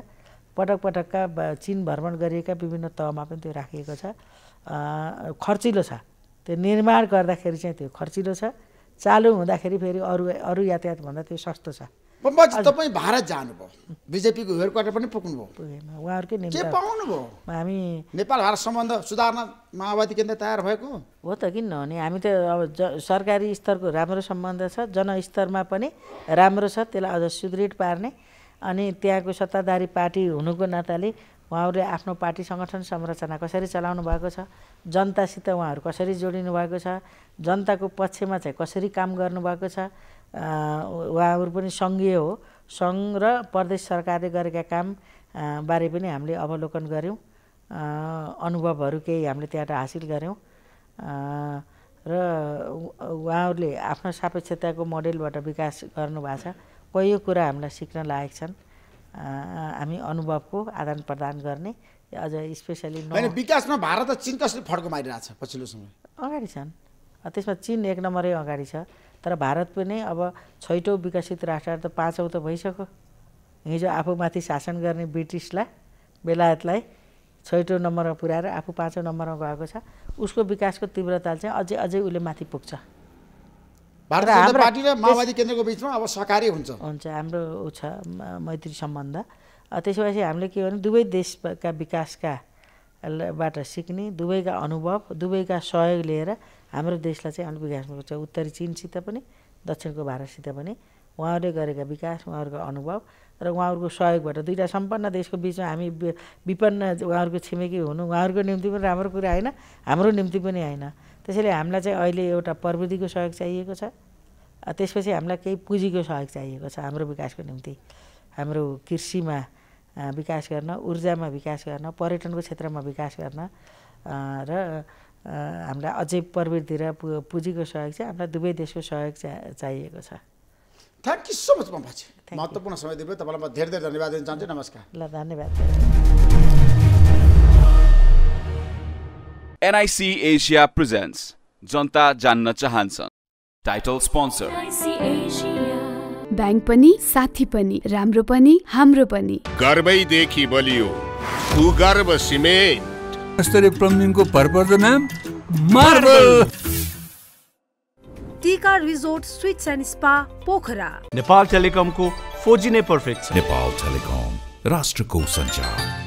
B: पटक पटकका चिन भ्रमण गरिएका विभिन्न तहमा पनि त्यो राखिएको छ खर्चिलो छ त्यो निर्माण गर्दाखेरि चाहिँ त्यो खर्चिलो छ चालु हुँदाखेरि फेरि अरू अरू यातायातभन्दा त्यो सस्तो छ तपाईँ भारत जानुभयो
A: बिजेपीको हेड क्वार्टर पनि पुग्नुभयो के पाउनुभयो हामी नेपाल भारत सम्बन्ध सुधार्न
B: माओवादी केन्द्र तयार भएको हो त किन नहुने हामी त अब ज सरकारी स्तरको राम्रो सम्बन्ध छ जनस्तरमा पनि राम्रो छ त्यसलाई अझ सुदृढ पार्ने अनि त्यहाँको सत्ताधारी पार्टी हुनुको नाताले उहाँहरूले आफ्नो पार्टी सङ्गठन संरचना कसरी चलाउनु भएको छ जनतासित उहाँहरू कसरी जोडिनु भएको छ जनताको पक्षमा चाहिँ कसरी काम गर्नुभएको छ उहाँहरू पनि सङ्घीय हो सङ्घ र प्रदेश सरकारले गरेका काम बारे पनि हामीले अवलोकन गऱ्यौँ अनुभवहरू केही हामीले त्यहाँबाट हासिल गऱ्यौँ र उहाँहरूले आफ्नो सापेक्षताको मोडेलबाट विकास गर्नुभएको छ कोही कुरा हामीलाई सिक्न लायक छन् हामी अनुभवको आदान प्रदान गर्ने अझ स्पेसली विकासमा भारत चिन कसरी फड्को
A: छ पछिल्लो समय
B: अगाडि छन् त्यसमा चिन एक नम्बरै अगाडि छ तर भारत पनि अब छैटौँ विकसित राष्ट्र त पाँचौँ त भइसक्यो हिजो आफूमाथि शासन गर्ने ब्रिटिसलाई बेलायतलाई छैटौँ नम्बरमा पुऱ्याएर आफू पाँचौँ नम्बरमा गएको छ उसको विकासको तीव्रता चाहिँ अझै अझै उसले माथि पुग्छ माओवादी केन्द्रको बिचमा अब सहकारी हुन्छ हुन्छ हाम्रो ऊ छ मैत्री सम्बन्ध त्यसो भएपछि हामीले के भने दुवै देशका विकासका बाट सिक्ने दुवैका अनुभव दुवैका सहयोग लिएर हाम्रो देशलाई चाहिँ विकास विकासमा छ उत्तरी चिनसित पनि दक्षिणको भारतसित पनि उहाँहरूले गरेका विकास उहाँहरूको अनुभव र उहाँहरूको सहयोगबाट दुईवटा सम्पन्न देशको बिचमा हामी विपन्न उहाँहरूको छिमेकी हुनु उहाँहरूको निम्ति पनि राम्रो कुरा होइन हाम्रो निम्ति पनि होइन त्यसैले हामीलाई चाहिँ अहिले एउटा प्रविधिको सहयोग चाहिएको छ त्यसपछि हामीलाई केही पुँजीको सहयोग चाहिएको छ हाम्रो विकासको निम्ति हाम्रो कृषिमा विकास गर्न ऊर्जामा विकास गर्न पर्यटनको क्षेत्रमा विकास गर्न र हामीलाई अझै र पुँजीको सहयोग चाहिँ हामीलाई दुवै देशको सहयोग चाहिएको छ
A: थ्याङ्क यू सो मच मम्पाजी महत्त्वपूर्ण समय दिनुभयो तपाईँलाई म धेरै धेरै धन्यवाद दिन चाहन्छु नमस्कार ल धन्यवाद एनआइसी एसिया प्रेजेन्ट्स जनता जान्न चाहन्छन् टाइटल स्पोन्सर ब्याङ्क पनि साथी पनि राम्रो पनि हाम्रो पनि गर्वैदेखि बलियो गर्व सिमेन्ट स्तरीय प्लम्बिङको भरपर्दो नाम मार्बल टिका resort suites and spa Pokhara Nepal टेलिकमको फोजी नै ने पर्फेक्ट नेपाल टेलिकम
B: राष्ट्रको सञ्चार